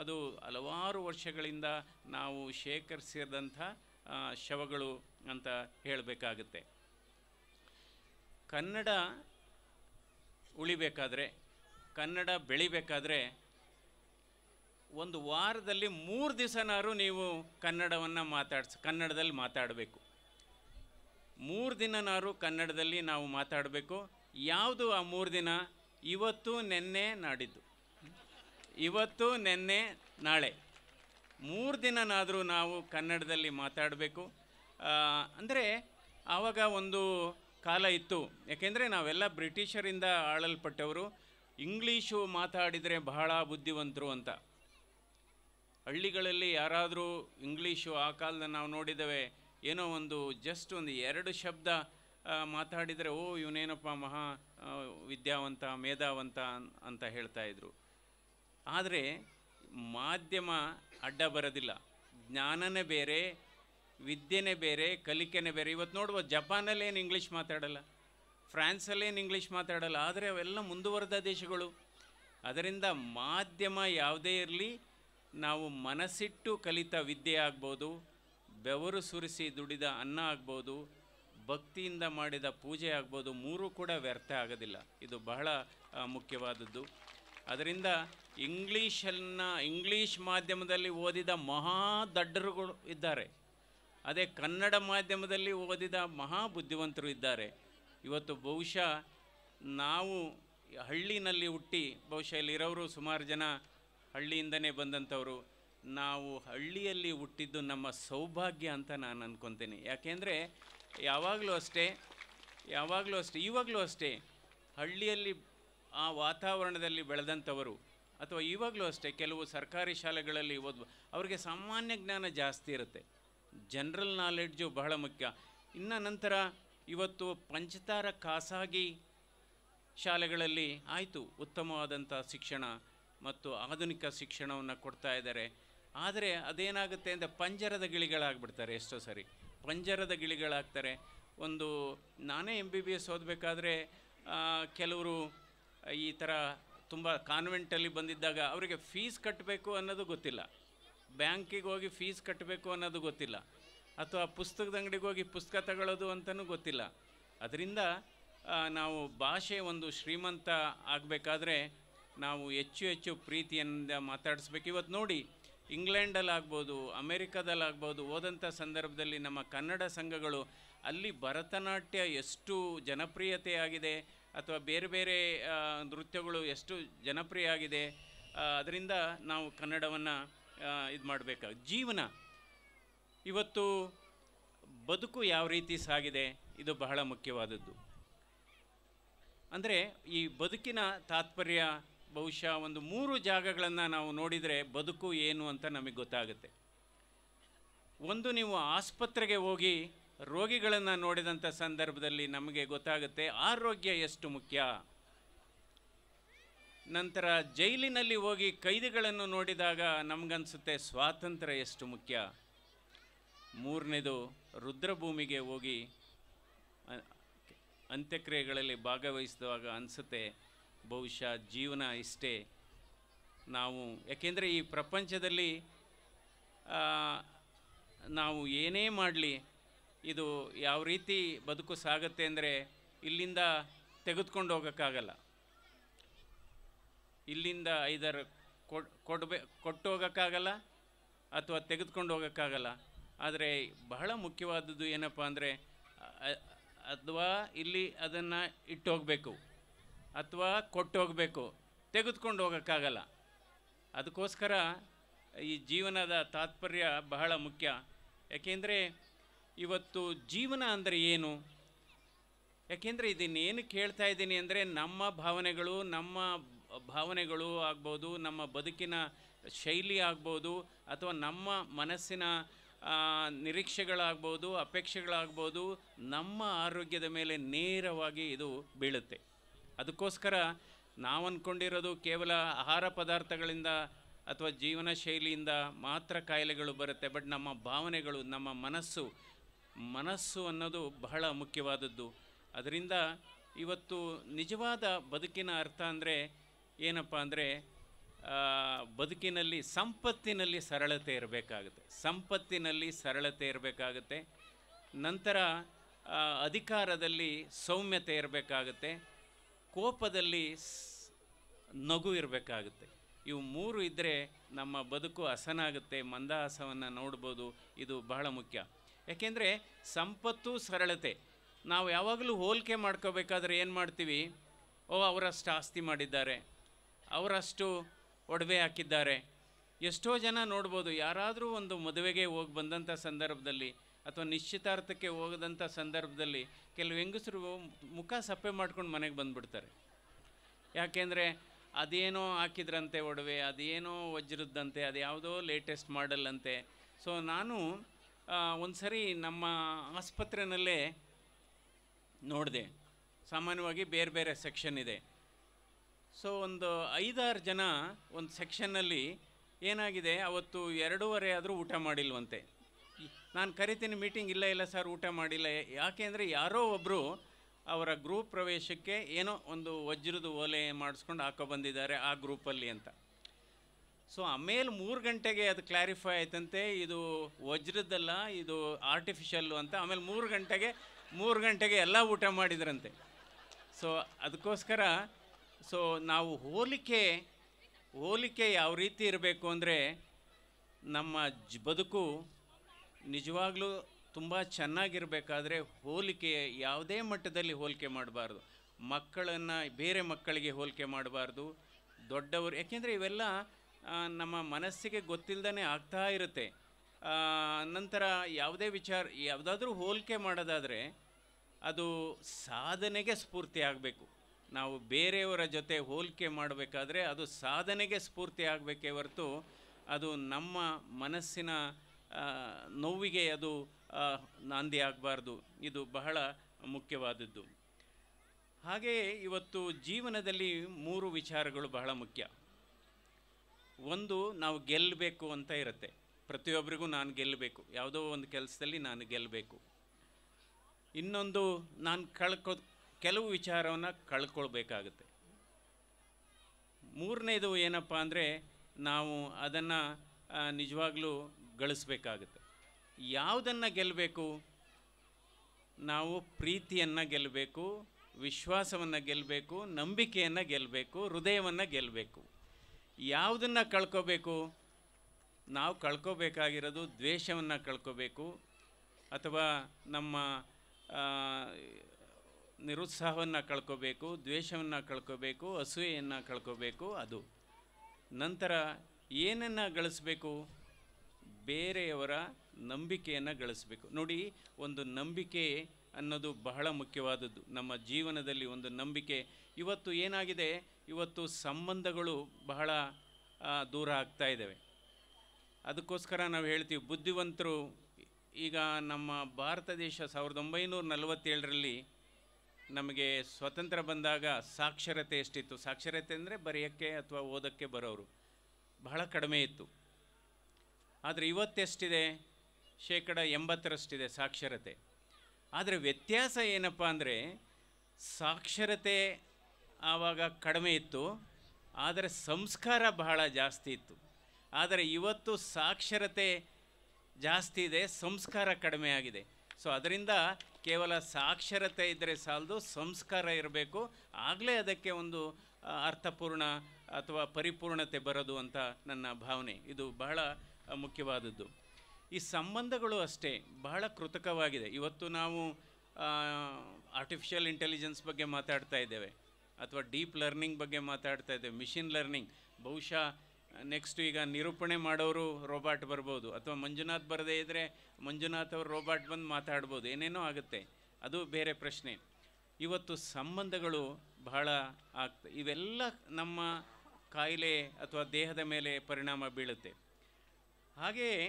ಅದು ಹಲವಾರು ವರ್ಷಗಳಿಂದ ನಾವು ಶೇಖರಿಸಿದಂಥ ಶವಗಳು ಅಂತ ಹೇಳಬೇಕಾಗುತ್ತೆ ಕನ್ನಡ ಉಳಿಬೇಕಾದ್ರೆ ಕನ್ನಡ ಬೆಳಿಬೇಕಾದ್ರೆ ಒಂದು ವಾರದಲ್ಲಿ ಮೂರು ದಿವಸನಾದ್ರೂ ನೀವು ಕನ್ನಡವನ್ನು ಮಾತಾಡ್ಸ ಕನ್ನಡದಲ್ಲಿ ಮಾತಾಡಬೇಕು ಮೂರು ದಿನನಾದ್ರೂ ಕನ್ನಡದಲ್ಲಿ ನಾವು ಮಾತಾಡಬೇಕು ಯಾವುದು ಆ ಮೂರು ದಿನ ಇವತ್ತು ನೆನ್ನೆ ನಾಡಿದ್ದು ಇವತ್ತು ನೆನ್ನೆ ನಾಳೆ ಮೂರು ದಿನನಾದರೂ ನಾವು ಕನ್ನಡದಲ್ಲಿ ಮಾತಾಡಬೇಕು ಅಂದರೆ ಆವಾಗ ಒಂದು ಕಾಲ ಇತ್ತು ಯಾಕೆಂದರೆ ನಾವೆಲ್ಲ ಬ್ರಿಟಿಷರಿಂದ ಆಳಲ್ಪಟ್ಟವರು ಇಂಗ್ಲೀಷು ಮಾತಾಡಿದರೆ ಬಹಳ ಬುದ್ಧಿವಂತರು ಅಂತ ಹಳ್ಳಿಗಳಲ್ಲಿ ಯಾರಾದರೂ ಇಂಗ್ಲೀಷು ಆ ಕಾಲದ ನಾವು ನೋಡಿದ್ದೇವೆ ಏನೋ ಒಂದು ಜಸ್ಟ್ ಒಂದು ಎರಡು ಶಬ್ದ ಮಾತಾಡಿದರೆ ಓ ಇವನೇನಪ್ಪ ಮಹಾ ವಿದ್ಯಾವಂತ ಮೇಧಾವಂತ ಅಂತ ಹೇಳ್ತಾಯಿದ್ರು ಆದರೆ ಮಾಧ್ಯಮ ಅಡ್ಡ ಬರೋದಿಲ್ಲ ಜ್ಞಾನನೇ ಬೇರೆ ವಿದ್ಯೆನೇ ಬೇರೆ ಕಲಿಕೆನೇ ಬೇರೆ ಇವತ್ತು ನೋಡ್ಬೋದು ಜಪಾನಲ್ಲೇನು ಇಂಗ್ಲೀಷ್ ಮಾತಾಡಲ್ಲ ಏನು ಇಂಗ್ಲೀಷ್ ಮಾತಾಡಲ್ಲ ಆದರೆ ಅವೆಲ್ಲ ಮುಂದುವರೆದ ದೇಶಗಳು ಅದರಿಂದ ಮಾಧ್ಯಮ ಯಾವುದೇ ಇರಲಿ ನಾವು ಮನಸ್ಸಿಟ್ಟು ಕಲಿತ ವಿದ್ಯೆ ಆಗ್ಬೋದು ಬೆವರು ಸುರಿಸಿ ದುಡಿದ ಅನ್ನ ಆಗ್ಬೋದು ಭಕ್ತಿಯಿಂದ ಮಾಡಿದ ಪೂಜೆ ಆಗ್ಬೋದು ಮೂರೂ ಕೂಡ ವ್ಯರ್ಥ ಆಗೋದಿಲ್ಲ ಇದು ಬಹಳ ಮುಖ್ಯವಾದದ್ದು ಅದರಿಂದ ಇಂಗ್ಲೀಷನ್ನು ಇಂಗ್ಲೀಷ್ ಮಾಧ್ಯಮದಲ್ಲಿ ಓದಿದ ಮಹಾ ದಡ್ಡರುಗಳು ಇದ್ದಾರೆ ಅದೇ ಕನ್ನಡ ಮಾಧ್ಯಮದಲ್ಲಿ ಓದಿದ ಮಹಾ ಬುದ್ಧಿವಂತರು ಇದ್ದಾರೆ ಇವತ್ತು ಬಹುಶಃ ನಾವು ಹಳ್ಳಿನಲ್ಲಿ ಹುಟ್ಟಿ ಬಹುಶಃ ಇಲ್ಲಿರೋರು ಸುಮಾರು ಜನ ಹಳ್ಳಿಯಿಂದನೇ ಬಂದಂಥವರು ನಾವು ಹಳ್ಳಿಯಲ್ಲಿ ಹುಟ್ಟಿದ್ದು ನಮ್ಮ ಸೌಭಾಗ್ಯ ಅಂತ ನಾನು ಅಂದ್ಕೊತೀನಿ ಯಾಕೆಂದರೆ ಯಾವಾಗಲೂ ಅಷ್ಟೇ ಯಾವಾಗಲೂ ಅಷ್ಟೇ ಇವಾಗಲೂ ಅಷ್ಟೇ ಹಳ್ಳಿಯಲ್ಲಿ ಆ ವಾತಾವರಣದಲ್ಲಿ ಬೆಳೆದಂಥವರು ಅಥವಾ ಇವಾಗಲೂ ಅಷ್ಟೇ ಕೆಲವು ಸರ್ಕಾರಿ ಶಾಲೆಗಳಲ್ಲಿ ಓದ್ಬ ಅವರಿಗೆ ಸಾಮಾನ್ಯ ಜ್ಞಾನ ಜಾಸ್ತಿ ಇರುತ್ತೆ ಜನರಲ್ ನಾಲೆಡ್ಜು ಬಹಳ ಮುಖ್ಯ ಇನ್ನು ನಂತರ ಇವತ್ತು ಪಂಚತಾರ ಖಾಸಗಿ ಶಾಲೆಗಳಲ್ಲಿ ಆಯಿತು ಉತ್ತಮವಾದಂಥ ಶಿಕ್ಷಣ ಮತ್ತು ಆಧುನಿಕ ಶಿಕ್ಷಣವನ್ನು ಕೊಡ್ತಾ ಇದ್ದಾರೆ ಆದರೆ ಅದೇನಾಗುತ್ತೆ ಅಂದರೆ ಪಂಜರದ ಗಿಳಿಗಳಾಗ್ಬಿಡ್ತಾರೆ ಎಷ್ಟೋ ಸರಿ ಪಂಜರದ ಗಿಳಿಗಳಾಗ್ತಾರೆ ಒಂದು ನಾನೇ ಎಮ್ ಬಿ ಬಿ ಎಸ್ ಓದಬೇಕಾದ್ರೆ ಕೆಲವರು ಈ ಥರ ತುಂಬ ಕಾನ್ವೆಂಟಲ್ಲಿ ಬಂದಿದ್ದಾಗ ಅವರಿಗೆ ಫೀಸ್ ಕಟ್ಟಬೇಕು ಅನ್ನೋದು ಗೊತ್ತಿಲ್ಲ ಬ್ಯಾಂಕಿಗೆ ಹೋಗಿ ಫೀಸ್ ಕಟ್ಟಬೇಕು ಅನ್ನೋದು ಗೊತ್ತಿಲ್ಲ ಅಥವಾ ಪುಸ್ತಕದ ಅಂಗಡಿಗೆ ಹೋಗಿ ಪುಸ್ತಕ ತಗೊಳ್ಳೋದು ಅಂತಲೂ ಗೊತ್ತಿಲ್ಲ ಅದರಿಂದ ನಾವು ಭಾಷೆ ಒಂದು ಶ್ರೀಮಂತ ಆಗಬೇಕಾದ್ರೆ ನಾವು ಹೆಚ್ಚು ಹೆಚ್ಚು ಪ್ರೀತಿಯಿಂದ ಮಾತಾಡಿಸ್ಬೇಕು ಇವತ್ತು ನೋಡಿ ಇಂಗ್ಲೆಂಡಲ್ಲಾಗ್ಬೋದು ಅಮೇರಿಕಾದಲ್ಲಾಗ್ಬೋದು ಹೋದಂಥ ಸಂದರ್ಭದಲ್ಲಿ ನಮ್ಮ ಕನ್ನಡ ಸಂಘಗಳು ಅಲ್ಲಿ ಭರತನಾಟ್ಯ ಎಷ್ಟು ಜನಪ್ರಿಯತೆಯಾಗಿದೆ ಅಥವಾ ಬೇರೆ ಬೇರೆ ನೃತ್ಯಗಳು ಎಷ್ಟು ಜನಪ್ರಿಯ ಆಗಿದೆ ಅದರಿಂದ ನಾವು ಕನ್ನಡವನ್ನು ಇದು ಮಾಡಬೇಕಾಗ ಜೀವನ ಇವತ್ತು ಬದುಕು ಯಾವ ರೀತಿ ಸಾಗಿದೆ ಇದು ಬಹಳ ಮುಖ್ಯವಾದದ್ದು ಅಂದರೆ ಈ ಬದುಕಿನ ತಾತ್ಪರ್ಯ ಬಹುಶಃ ಒಂದು ಮೂರು ಜಾಗಗಳನ್ನು ನಾವು ನೋಡಿದರೆ ಬದುಕು ಏನು ಅಂತ ನಮಗೆ ಗೊತ್ತಾಗುತ್ತೆ ಒಂದು ನೀವು ಆಸ್ಪತ್ರೆಗೆ ಹೋಗಿ ರೋಗಿಗಳನ್ನು ನೋಡಿದಂಥ ಸಂದರ್ಭದಲ್ಲಿ ನಮಗೆ ಗೊತ್ತಾಗುತ್ತೆ ಆರೋಗ್ಯ ಎಷ್ಟು ಮುಖ್ಯ ನಂತರ ಜೈಲಿನಲ್ಲಿ ಹೋಗಿ ಕೈದಿಗಳನ್ನು ನೋಡಿದಾಗ ನಮಗನ್ಸುತ್ತೆ ಸ್ವಾತಂತ್ರ್ಯ ಎಷ್ಟು ಮುಖ್ಯ ಮೂರನೇದು ರುದ್ರಭೂಮಿಗೆ ಹೋಗಿ ಅಂತ್ಯಕ್ರಿಯೆಗಳಲ್ಲಿ ಭಾಗವಹಿಸಿದಾಗ ಅನಿಸುತ್ತೆ ಬಹುಶಃ ಜೀವನ ಇಷ್ಟೇ ನಾವು ಯಾಕೆಂದರೆ ಈ ಪ್ರಪಂಚದಲ್ಲಿ ನಾವು ಏನೇ ಮಾಡಲಿ ಇದು ಯಾವ ರೀತಿ ಬದುಕು ಸಾಗುತ್ತೆ ಅಂದರೆ ಇಲ್ಲಿಂದ ತೆಗೆದುಕೊಂಡು ಹೋಗೋಕ್ಕಾಗಲ್ಲ ಇಲ್ಲಿಂದ ಐದರ್ ಕೊಡ್ಬೇ ಕೊಟ್ಟು ಹೋಗೋಕ್ಕಾಗಲ್ಲ ಅಥವಾ ತೆಗೆದುಕೊಂಡು ಹೋಗೋಕ್ಕಾಗಲ್ಲ ಆದರೆ ಬಹಳ ಮುಖ್ಯವಾದದ್ದು ಏನಪ್ಪ ಅಂದರೆ ಅಥವಾ ಇಲ್ಲಿ ಅದನ್ನು ಇಟ್ಟು ಹೋಗಬೇಕು ಅಥವಾ ಕೊಟ್ಟು ಹೋಗಬೇಕು ತೆಗೆದುಕೊಂಡು ಹೋಗೋಕ್ಕಾಗಲ್ಲ ಅದಕ್ಕೋಸ್ಕರ ಈ ಜೀವನದ ತಾತ್ಪರ್ಯ ಬಹಳ ಮುಖ್ಯ ಏಕೆಂದರೆ ಇವತ್ತು ಜೀವನ ಅಂದರೆ ಏನು ಯಾಕೆಂದರೆ ಇದನ್ನೇನು ಕೇಳ್ತಾ ಇದ್ದೀನಿ ಅಂದರೆ ನಮ್ಮ ಭಾವನೆಗಳು ನಮ್ಮ ಭಾವನೆಗಳು ಆಗ್ಬೋದು ನಮ್ಮ ಬದುಕಿನ ಶೈಲಿ ಆಗ್ಬೋದು ಅಥವಾ ನಮ್ಮ ಮನಸ್ಸಿನ ನಿರೀಕ್ಷೆಗಳಾಗ್ಬೋದು ಅಪೇಕ್ಷೆಗಳಾಗ್ಬೋದು ನಮ್ಮ ಆರೋಗ್ಯದ ಮೇಲೆ ನೇರವಾಗಿ ಇದು ಬೀಳುತ್ತೆ ಅದಕ್ಕೋಸ್ಕರ ನಾವು ಅಂದ್ಕೊಂಡಿರೋದು ಕೇವಲ ಆಹಾರ ಪದಾರ್ಥಗಳಿಂದ ಅಥವಾ ಜೀವನ ಶೈಲಿಯಿಂದ ಮಾತ್ರ ಕಾಯಿಲೆಗಳು ಬರುತ್ತೆ ಬಟ್ ನಮ್ಮ ಭಾವನೆಗಳು ನಮ್ಮ ಮನಸ್ಸು ಮನಸ್ಸು ಅನ್ನೋದು ಬಹಳ ಮುಖ್ಯವಾದದ್ದು ಅದರಿಂದ ಇವತ್ತು ನಿಜವಾದ ಬದುಕಿನ ಅರ್ಥ ಅಂದರೆ ಏನಪ್ಪ ಅಂದರೆ ಬದುಕಿನಲ್ಲಿ ಸಂಪತ್ತಿನಲ್ಲಿ ಸರಳತೆ ಇರಬೇಕಾಗುತ್ತೆ ಸಂಪತ್ತಿನಲ್ಲಿ ಸರಳತೆ ಇರಬೇಕಾಗುತ್ತೆ ನಂತರ ಅಧಿಕಾರದಲ್ಲಿ ಸೌಮ್ಯತೆ ಇರಬೇಕಾಗುತ್ತೆ ಕೋಪದಲ್ಲಿ ನಗು ಇರಬೇಕಾಗುತ್ತೆ ಇವು ಮೂರು ಇದ್ದರೆ ನಮ್ಮ ಬದುಕು ಹಸನಾಗುತ್ತೆ ಮಂದಹಾಸವನ್ನು ನೋಡ್ಬೋದು ಇದು ಬಹಳ ಮುಖ್ಯ ಯಾಕೆಂದರೆ ಸಂಪತ್ತು ಸರಳತೆ ನಾವು ಯಾವಾಗಲೂ ಹೋಲಿಕೆ ಮಾಡ್ಕೋಬೇಕಾದ್ರೆ ಏನು ಮಾಡ್ತೀವಿ ಓ ಅವರಷ್ಟು ಆಸ್ತಿ ಮಾಡಿದ್ದಾರೆ ಅವರಷ್ಟು ಒಡವೆ ಹಾಕಿದ್ದಾರೆ ಎಷ್ಟೋ ಜನ ನೋಡ್ಬೋದು ಯಾರಾದರೂ ಒಂದು ಮದುವೆಗೆ ಹೋಗಿ ಬಂದಂಥ ಸಂದರ್ಭದಲ್ಲಿ ಅಥವಾ ನಿಶ್ಚಿತಾರ್ಥಕ್ಕೆ ಹೋಗದಂಥ ಸಂದರ್ಭದಲ್ಲಿ ಕೆಲವು ಹೆಂಗಸರು ಮುಖ ಸಪ್ಪೆ ಮಾಡ್ಕೊಂಡು ಮನೆಗೆ ಬಂದುಬಿಡ್ತಾರೆ ಯಾಕೆಂದರೆ ಅದೇನೋ ಹಾಕಿದ್ರಂತೆ ಒಡವೆ ಅದೇನೋ ವಜ್ರದ್ದಂತೆ ಅದು ಯಾವುದೋ ಲೇಟೆಸ್ಟ್ ಮಾಡಲ್ ಅಂತೆ ಸೊ ನಾನು ಒಂದು ಸರಿ ನಮ್ಮ ಆಸ್ಪತ್ರೆಯಲ್ಲೇ ನೋಡಿದೆ ಸಾಮಾನ್ಯವಾಗಿ ಬೇರೆ ಬೇರೆ ಸೆಕ್ಷನ್ ಇದೆ ಸೊ ಒಂದು ಐದಾರು ಜನ ಒಂದು ಸೆಕ್ಷನ್ನಲ್ಲಿ ಏನಾಗಿದೆ ಅವತ್ತು ಎರಡೂವರೆ ಆದರೂ ಊಟ ಮಾಡಿಲ್ವಂತೆ ನಾನು ಕರಿತೀನಿ ಮೀಟಿಂಗ್ ಇಲ್ಲ ಇಲ್ಲ ಸರ್ ಊಟ ಮಾಡಿಲ್ಲ ಯಾಕೆ ಅಂದರೆ ಯಾರೋ ಒಬ್ಬರು ಅವರ ಗ್ರೂಪ್ ಪ್ರವೇಶಕ್ಕೆ ಏನೋ ಒಂದು ವಜ್ರದ ಓಲೆ ಮಾಡಿಸ್ಕೊಂಡು ಹಾಕೋ ಬಂದಿದ್ದಾರೆ ಆ ಗ್ರೂಪಲ್ಲಿ ಅಂತ ಸೊ ಆಮೇಲೆ ಮೂರು ಗಂಟೆಗೆ ಅದು ಕ್ಲಾರಿಫೈ ಆಯ್ತಂತೆ ಇದು ವಜ್ರದ್ದಲ್ಲ ಇದು ಆರ್ಟಿಫಿಷಲ್ಲು ಅಂತ ಆಮೇಲೆ ಮೂರು ಗಂಟೆಗೆ ಮೂರು ಗಂಟೆಗೆ ಎಲ್ಲ ಊಟ ಮಾಡಿದ್ರಂತೆ ಸೊ ಅದಕ್ಕೋಸ್ಕರ ಸೊ ನಾವು ಹೋಲಿಕೆ ಹೋಲಿಕೆ ಯಾವ ರೀತಿ ಇರಬೇಕು ಅಂದರೆ ನಮ್ಮ ಬದುಕು ನಿಜವಾಗ್ಲೂ ತುಂಬ ಚೆನ್ನಾಗಿರಬೇಕಾದ್ರೆ ಹೋಲಿಕೆ ಯಾವುದೇ ಮಟ್ಟದಲ್ಲಿ ಹೋಲಿಕೆ ಮಾಡಬಾರ್ದು ಮಕ್ಕಳನ್ನು ಬೇರೆ ಮಕ್ಕಳಿಗೆ ಹೋಲಿಕೆ ಮಾಡಬಾರ್ದು ದೊಡ್ಡವರು ಯಾಕೆಂದರೆ ಇವೆಲ್ಲ ನಮ್ಮ ಮನಸ್ಸಿಗೆ ಗೊತ್ತಿಲ್ಲದೇ ಆಗ್ತಾ ಇರುತ್ತೆ ನಂತರ ಯಾವುದೇ ವಿಚಾರ ಯಾವುದಾದ್ರೂ ಹೋಲಿಕೆ ಮಾಡೋದಾದರೆ ಅದು ಸಾಧನೆಗೆ ಸ್ಫೂರ್ತಿ ಆಗಬೇಕು ನಾವು ಬೇರೆಯವರ ಜೊತೆ ಹೋಲಿಕೆ ಮಾಡಬೇಕಾದ್ರೆ ಅದು ಸಾಧನೆಗೆ ಸ್ಫೂರ್ತಿ ಆಗಬೇಕೇ ಹೊರತು ಅದು ನಮ್ಮ ಮನಸ್ಸಿನ ನೋವಿಗೆ ಅದು ನಾಂದಿ ಆಗಬಾರ್ದು ಇದು ಬಹಳ ಮುಖ್ಯವಾದದ್ದು ಹಾಗೆಯೇ ಇವತ್ತು ಜೀವನದಲ್ಲಿ ಮೂರು ವಿಚಾರಗಳು ಬಹಳ ಮುಖ್ಯ ಒಂದು ನಾವು ಗೆಲ್ಲಬೇಕು ಅಂತ ಇರುತ್ತೆ ಪ್ರತಿಯೊಬ್ಬರಿಗೂ ನಾನು ಗೆಲ್ಲಬೇಕು ಯಾವುದೋ ಒಂದು ಕೆಲಸದಲ್ಲಿ ನಾನು ಗೆಲ್ಲಬೇಕು ಇನ್ನೊಂದು ನಾನು ಕಳ್ಕೊ ಕೆಲವು ವಿಚಾರವನ್ನು ಕಳ್ಕೊಳ್ಬೇಕಾಗುತ್ತೆ ಮೂರನೇದು ಏನಪ್ಪ ಅಂದರೆ ನಾವು ಅದನ್ನು ನಿಜವಾಗ್ಲೂ ಗಳಿಸ್ಬೇಕಾಗುತ್ತೆ ಯಾವುದನ್ನು ಗೆಲ್ಲಬೇಕು ನಾವು ಪ್ರೀತಿಯನ್ನು ಗೆಲ್ಲಬೇಕು ವಿಶ್ವಾಸವನ್ನು ಗೆಲ್ಲಬೇಕು ನಂಬಿಕೆಯನ್ನು ಗೆಲ್ಲಬೇಕು ಹೃದಯವನ್ನು ಗೆಲ್ಲಬೇಕು ಯಾವುದನ್ನು ಕಳ್ಕೋಬೇಕು ನಾವು ಕಳ್ಕೋಬೇಕಾಗಿರೋದು ದ್ವೇಷವನ್ನು ಕಳ್ಕೋಬೇಕು ಅಥವಾ ನಮ್ಮ ನಿರುತ್ಸಾಹವನ್ನು ಕಳ್ಕೋಬೇಕು ದ್ವೇಷವನ್ನು ಕಳ್ಕೋಬೇಕು ಅಸೂಯೆಯನ್ನು ಕಳ್ಕೋಬೇಕು ಅದು ನಂತರ ಏನನ್ನು ಗಳಿಸ್ಬೇಕು ಬೇರೆಯವರ ನಂಬಿಕೆಯನ್ನು ಗಳಿಸ್ಬೇಕು ನೋಡಿ ಒಂದು ನಂಬಿಕೆ ಅನ್ನೋದು ಬಹಳ ಮುಖ್ಯವಾದದ್ದು ನಮ್ಮ ಜೀವನದಲ್ಲಿ ಒಂದು ನಂಬಿಕೆ ಇವತ್ತು ಏನಾಗಿದೆ ಇವತ್ತು ಸಂಬಂಧಗಳು ಬಹಳ ದೂರ ಆಗ್ತಾ ಇದ್ದಾವೆ ಅದಕ್ಕೋಸ್ಕರ ನಾವು ಹೇಳ್ತೀವಿ ಬುದ್ಧಿವಂತರು ಈಗ ನಮ್ಮ ಭಾರತ ದೇಶ ಸಾವಿರದ ಒಂಬೈನೂರ ನಲವತ್ತೇಳರಲ್ಲಿ ನಮಗೆ ಸ್ವತಂತ್ರ ಬಂದಾಗ ಸಾಕ್ಷರತೆ ಎಷ್ಟಿತ್ತು ಸಾಕ್ಷರತೆ ಅಂದರೆ ಬರೆಯೋಕ್ಕೆ ಅಥವಾ ಓದೋಕ್ಕೆ ಬರೋರು ಬಹಳ ಕಡಿಮೆ ಇತ್ತು ಆದರೆ ಇವತ್ತೆಷ್ಟಿದೆ ಶೇಕಡ ಎಂಬತ್ತರಷ್ಟಿದೆ ಸಾಕ್ಷರತೆ ಆದರೆ ವ್ಯತ್ಯಾಸ ಏನಪ್ಪ ಅಂದರೆ ಸಾಕ್ಷರತೆ ಆವಾಗ ಕಡಿಮೆ ಇತ್ತು ಆದರೆ ಸಂಸ್ಕಾರ ಬಹಳ ಜಾಸ್ತಿ ಇತ್ತು ಆದರೆ ಇವತ್ತು ಸಾಕ್ಷರತೆ ಜಾಸ್ತಿ ಇದೆ ಸಂಸ್ಕಾರ ಕಡಿಮೆ ಆಗಿದೆ ಸೊ ಅದರಿಂದ ಕೇವಲ ಸಾಕ್ಷರತೆ ಇದ್ದರೆ ಸಾಲದು ಸಂಸ್ಕಾರ ಇರಬೇಕು ಆಗಲೇ ಅದಕ್ಕೆ ಒಂದು ಅರ್ಥಪೂರ್ಣ ಅಥವಾ ಪರಿಪೂರ್ಣತೆ ಬರೋದು ಅಂತ ನನ್ನ ಭಾವನೆ ಇದು ಬಹಳ ಮುಖ್ಯವಾದದ್ದು ಈ ಸಂಬಂಧಗಳು ಅಷ್ಟೇ ಬಹಳ ಕೃತಕವಾಗಿದೆ ಇವತ್ತು ನಾವು ಆರ್ಟಿಫಿಷಿಯಲ್ ಇಂಟೆಲಿಜೆನ್ಸ್ ಬಗ್ಗೆ ಮಾತಾಡ್ತಾ ಇದ್ದೇವೆ ಅಥವಾ ಡೀಪ್ ಲರ್ನಿಂಗ್ ಬಗ್ಗೆ ಮಾತಾಡ್ತಾ ಇದ್ದೇವೆ ಮಿಷಿನ್ ಲರ್ನಿಂಗ್ ಬಹುಶಃ ನೆಕ್ಸ್ಟ್ ಈಗ ನಿರೂಪಣೆ ಮಾಡೋರು ರೋಬಾಟ್ ಬರ್ಬೋದು ಅಥವಾ ಮಂಜುನಾಥ್ ಬರದೇ ಇದ್ದರೆ ಮಂಜುನಾಥ್ ಅವರು ರೋಬಾಟ್ ಬಂದು ಮಾತಾಡ್ಬೋದು ಏನೇನೋ ಆಗುತ್ತೆ ಅದು ಬೇರೆ ಪ್ರಶ್ನೆ ಇವತ್ತು ಸಂಬಂಧಗಳು ಬಹಳ ಆಗ್ತ ಇವೆಲ್ಲ ನಮ್ಮ ಕಾಯಿಲೆ ಅಥವಾ ದೇಹದ ಮೇಲೆ ಪರಿಣಾಮ ಬೀಳುತ್ತೆ ಹಾಗೆಯೇ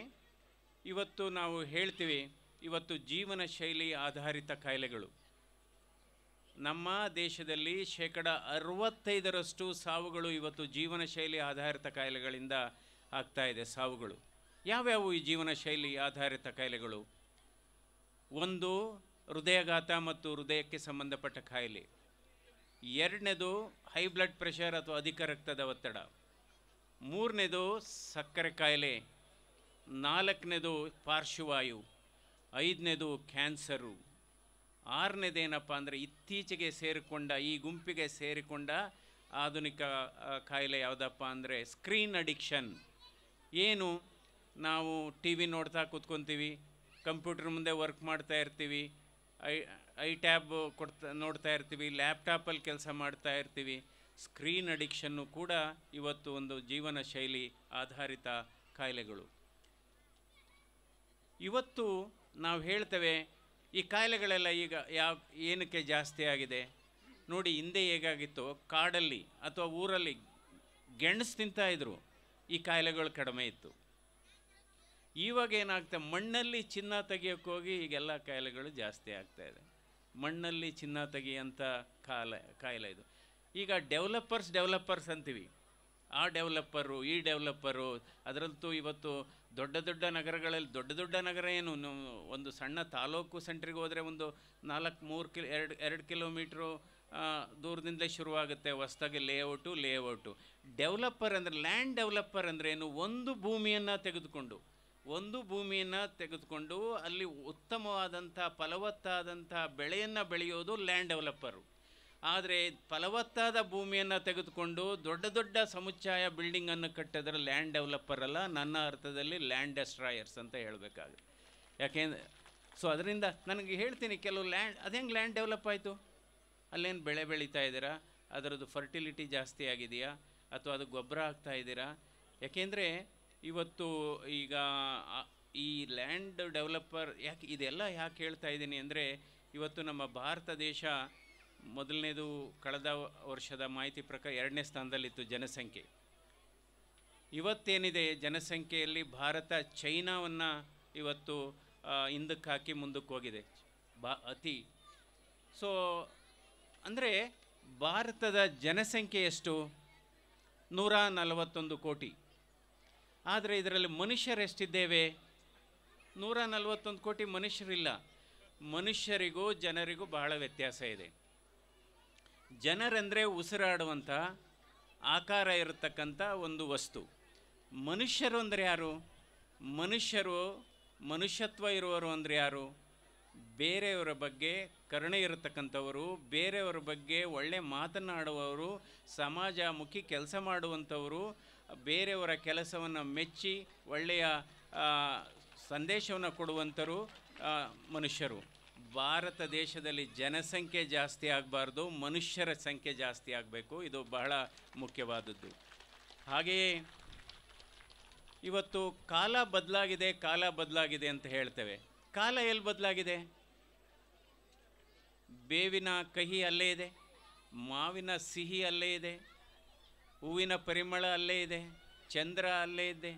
ಇವತ್ತು ನಾವು ಹೇಳ್ತೀವಿ ಇವತ್ತು ಜೀವನ ಶೈಲಿ ಆಧಾರಿತ ಕಾಯಿಲೆಗಳು ನಮ್ಮ ದೇಶದಲ್ಲಿ ಶೇಕಡ ಅರವತ್ತೈದರಷ್ಟು ಸಾವುಗಳು ಇವತ್ತು ಜೀವನ ಶೈಲಿ ಆಧಾರಿತ ಕಾಯಿಲೆಗಳಿಂದ ಆಗ್ತಾ ಇದೆ ಸಾವುಗಳು ಯಾವ್ಯಾವು ಈ ಜೀವನ ಶೈಲಿ ಆಧಾರಿತ ಕಾಯಿಲೆಗಳು ಒಂದು ಹೃದಯಘಾತ ಮತ್ತು ಹೃದಯಕ್ಕೆ ಸಂಬಂಧಪಟ್ಟ ಕಾಯಿಲೆ ಎರಡನೇದು ಹೈ ಬ್ಲಡ್ ಪ್ರೆಷರ್ ಅಥವಾ ಅಧಿಕ ರಕ್ತದ ಒತ್ತಡ ಮೂರನೇದು ಸಕ್ಕರೆ ಕಾಯಿಲೆ ನಾಲ್ಕನೇದು ಪಾರ್ಶ್ವವಾಯು ಐದನೇದು ಕ್ಯಾನ್ಸರು ಆರನೇದೇನಪ್ಪ ಅಂದರೆ ಇತ್ತೀಚೆಗೆ ಸೇರಿಕೊಂಡ ಈ ಗುಂಪಿಗೆ ಸೇರಿಕೊಂಡ ಆಧುನಿಕ ಕಾಯಿಲೆ ಯಾವುದಪ್ಪ ಅಂದರೆ ಸ್ಕ್ರೀನ್ ಅಡಿಕ್ಷನ್ ಏನು ನಾವು ಟಿ ವಿ ನೋಡ್ತಾ ಕೂತ್ಕೊತೀವಿ ಕಂಪ್ಯೂಟರ್ ಮುಂದೆ ವರ್ಕ್ ಮಾಡ್ತಾ ಇರ್ತೀವಿ ಐ ಐ ಟ್ಯಾಬ್ ಕೊಡ್ತಾ ನೋಡ್ತಾ ಇರ್ತೀವಿ ಲ್ಯಾಪ್ಟಾಪಲ್ಲಿ ಕೆಲಸ ಮಾಡ್ತಾ ಇರ್ತೀವಿ ಸ್ಕ್ರೀನ್ ಅಡಿಕ್ಷನ್ನು ಕೂಡ ಇವತ್ತು ಒಂದು ಜೀವನ ಶೈಲಿ ಆಧಾರಿತ ಕಾಯಿಲೆಗಳು ಇವತ್ತು ನಾವು ಹೇಳ್ತೇವೆ ಈ ಕಾಯಿಲೆಗಳೆಲ್ಲ ಈಗ ಯಾವ ಏನಕ್ಕೆ ಜಾಸ್ತಿ ಆಗಿದೆ ನೋಡಿ ಹಿಂದೆ ಹೇಗಾಗಿತ್ತು ಕಾಡಲ್ಲಿ ಅಥವಾ ಊರಲ್ಲಿ ಗೆಣಸು ತಿಂತಾಯಿದ್ರು ಈ ಕಾಯಿಲೆಗಳು ಕಡಿಮೆ ಇತ್ತು ಇವಾಗ ಏನಾಗ್ತದೆ ಮಣ್ಣಲ್ಲಿ ಚಿನ್ನ ತೆಗಿಯೋಕ್ಕೋಗಿ ಹೋಗಿ ಈಗೆಲ್ಲ ಕಾಯಿಲೆಗಳು ಜಾಸ್ತಿ ಆಗ್ತಾ ಇದೆ ಮಣ್ಣಲ್ಲಿ ಚಿನ್ನ ತೆಗಿಯಂಥ ಕಾಲ ಕಾಯಿಲೆ ಇದು ಈಗ ಡೆವಲಪರ್ಸ್ ಡೆವಲಪರ್ಸ್ ಅಂತೀವಿ ಆ ಡೆವಲಪ್ಪರು ಈ ಡೆವಲಪ್ಪರು ಅದರಂತೂ ಇವತ್ತು ದೊಡ್ಡ ದೊಡ್ಡ ನಗರಗಳಲ್ಲಿ ದೊಡ್ಡ ದೊಡ್ಡ ನಗರ ಏನು ಒಂದು ಸಣ್ಣ ತಾಲೂಕು ಸೆಂಟ್ರಿಗೆ ಹೋದರೆ ಒಂದು ನಾಲ್ಕು ಮೂರು ಕಿಲೋ ಎರಡು ಎರಡು ಕಿಲೋಮೀಟ್ರು ದೂರದಿಂದಲೇ ಶುರುವಾಗುತ್ತೆ ಹೊಸ್ದಾಗಿ ಲೇಔಟು ಲೇಔಟು ಡೆವಲಪ್ಪರ್ ಅಂದರೆ ಲ್ಯಾಂಡ್ ಡೆವಲಪ್ಪರ್ ಅಂದರೆ ಏನು ಒಂದು ಭೂಮಿಯನ್ನು ತೆಗೆದುಕೊಂಡು ಒಂದು ಭೂಮಿಯನ್ನು ತೆಗೆದುಕೊಂಡು ಅಲ್ಲಿ ಉತ್ತಮವಾದಂಥ ಫಲವತ್ತಾದಂಥ ಬೆಳೆಯನ್ನು ಬೆಳೆಯೋದು ಲ್ಯಾಂಡ್ ಡೆವಲಪ್ಪರು ಆದರೆ ಫಲವತ್ತಾದ ಭೂಮಿಯನ್ನು ತೆಗೆದುಕೊಂಡು ದೊಡ್ಡ ದೊಡ್ಡ ಸಮುಚ್ಚಾಯ ಬಿಲ್ಡಿಂಗನ್ನು ಕಟ್ಟಿದ್ರೆ ಲ್ಯಾಂಡ್ ಡೆವಲಪರ್ ಅಲ್ಲ ನನ್ನ ಅರ್ಥದಲ್ಲಿ ಲ್ಯಾಂಡ್ ಡೆಸ್ಟ್ರಾಯರ್ಸ್ ಅಂತ ಹೇಳಬೇಕಾಗುತ್ತೆ ಯಾಕೆಂದ್ರೆ ಸೊ ಅದರಿಂದ ನನಗೆ ಹೇಳ್ತೀನಿ ಕೆಲವು ಲ್ಯಾಂಡ್ ಅದು ಹೆಂಗೆ ಲ್ಯಾಂಡ್ ಡೆವಲಪ್ ಆಯಿತು ಅಲ್ಲೇನು ಬೆಳೆ ಬೆಳೀತಾ ಇದ್ದೀರಾ ಅದರದ್ದು ಫರ್ಟಿಲಿಟಿ ಜಾಸ್ತಿ ಆಗಿದೆಯಾ ಅಥವಾ ಅದು ಗೊಬ್ಬರ ಹಾಕ್ತಾ ಇದ್ದೀರಾ ಯಾಕೆಂದರೆ ಇವತ್ತು ಈಗ ಈ ಲ್ಯಾಂಡ್ ಡೆವಲಪರ್ ಯಾಕೆ ಇದೆಲ್ಲ ಯಾಕೆ ಹೇಳ್ತಾ ಇದ್ದೀನಿ ಅಂದರೆ ಇವತ್ತು ನಮ್ಮ ಭಾರತ ದೇಶ ಮೊದಲನೇದು ಕಳೆದ ವರ್ಷದ ಮಾಹಿತಿ ಪ್ರಕಾರ ಎರಡನೇ ಸ್ಥಾನದಲ್ಲಿತ್ತು ಜನಸಂಖ್ಯೆ ಇವತ್ತೇನಿದೆ ಜನಸಂಖ್ಯೆಯಲ್ಲಿ ಭಾರತ ಚೈನಾವನ್ನು ಇವತ್ತು ಹಿಂದಕ್ಕೆ ಹಾಕಿ ಮುಂದಕ್ಕೆ ಹೋಗಿದೆ ಬಾ ಅತಿ ಸೊ ಅಂದರೆ ಭಾರತದ ಜನಸಂಖ್ಯೆ ಎಷ್ಟು ನೂರ ನಲವತ್ತೊಂದು ಕೋಟಿ ಆದರೆ ಇದರಲ್ಲಿ ಮನುಷ್ಯರೆಷ್ಟಿದ್ದೇವೆ ನೂರ ನಲವತ್ತೊಂದು ಕೋಟಿ ಮನುಷ್ಯರಿಲ್ಲ ಮನುಷ್ಯರಿಗೂ ಜನರಿಗೂ ಬಹಳ ವ್ಯತ್ಯಾಸ ಇದೆ ಜನರೆಂದರೆ ಉಸಿರಾಡುವಂಥ ಆಕಾರ ಇರತಕ್ಕಂಥ ಒಂದು ವಸ್ತು ಮನುಷ್ಯರು ಅಂದರೆ ಯಾರು ಮನುಷ್ಯರು ಮನುಷ್ಯತ್ವ ಇರುವರು ಅಂದರೆ ಯಾರು ಬೇರೆಯವರ ಬಗ್ಗೆ ಕರುಣೆ ಇರತಕ್ಕಂಥವರು ಬೇರೆಯವರ ಬಗ್ಗೆ ಒಳ್ಳೆ ಮಾತನಾಡುವವರು ಸಮಾಜಮುಖಿ ಕೆಲಸ ಮಾಡುವಂಥವರು ಬೇರೆಯವರ ಕೆಲಸವನ್ನು ಮೆಚ್ಚಿ ಒಳ್ಳೆಯ ಸಂದೇಶವನ್ನು ಕೊಡುವಂಥರು ಮನುಷ್ಯರು ಭಾರತ ದೇಶದಲ್ಲಿ ಜನಸಂಖ್ಯೆ ಜಾಸ್ತಿ ಆಗಬಾರ್ದು ಮನುಷ್ಯರ ಸಂಖ್ಯೆ ಜಾಸ್ತಿ ಆಗಬೇಕು ಇದು ಬಹಳ ಮುಖ್ಯವಾದದ್ದು ಹಾಗೆಯೇ ಇವತ್ತು ಕಾಲ ಬದಲಾಗಿದೆ ಕಾಲ ಬದಲಾಗಿದೆ ಅಂತ ಹೇಳ್ತೇವೆ ಕಾಲ ಎಲ್ಲಿ ಬದಲಾಗಿದೆ ಬೇವಿನ ಕಹಿ ಅಲ್ಲೇ ಇದೆ ಮಾವಿನ ಸಿಹಿ ಅಲ್ಲೇ ಇದೆ ಹೂವಿನ ಪರಿಮಳ ಅಲ್ಲೇ ಇದೆ ಚಂದ್ರ ಅಲ್ಲೇ ಇದೆ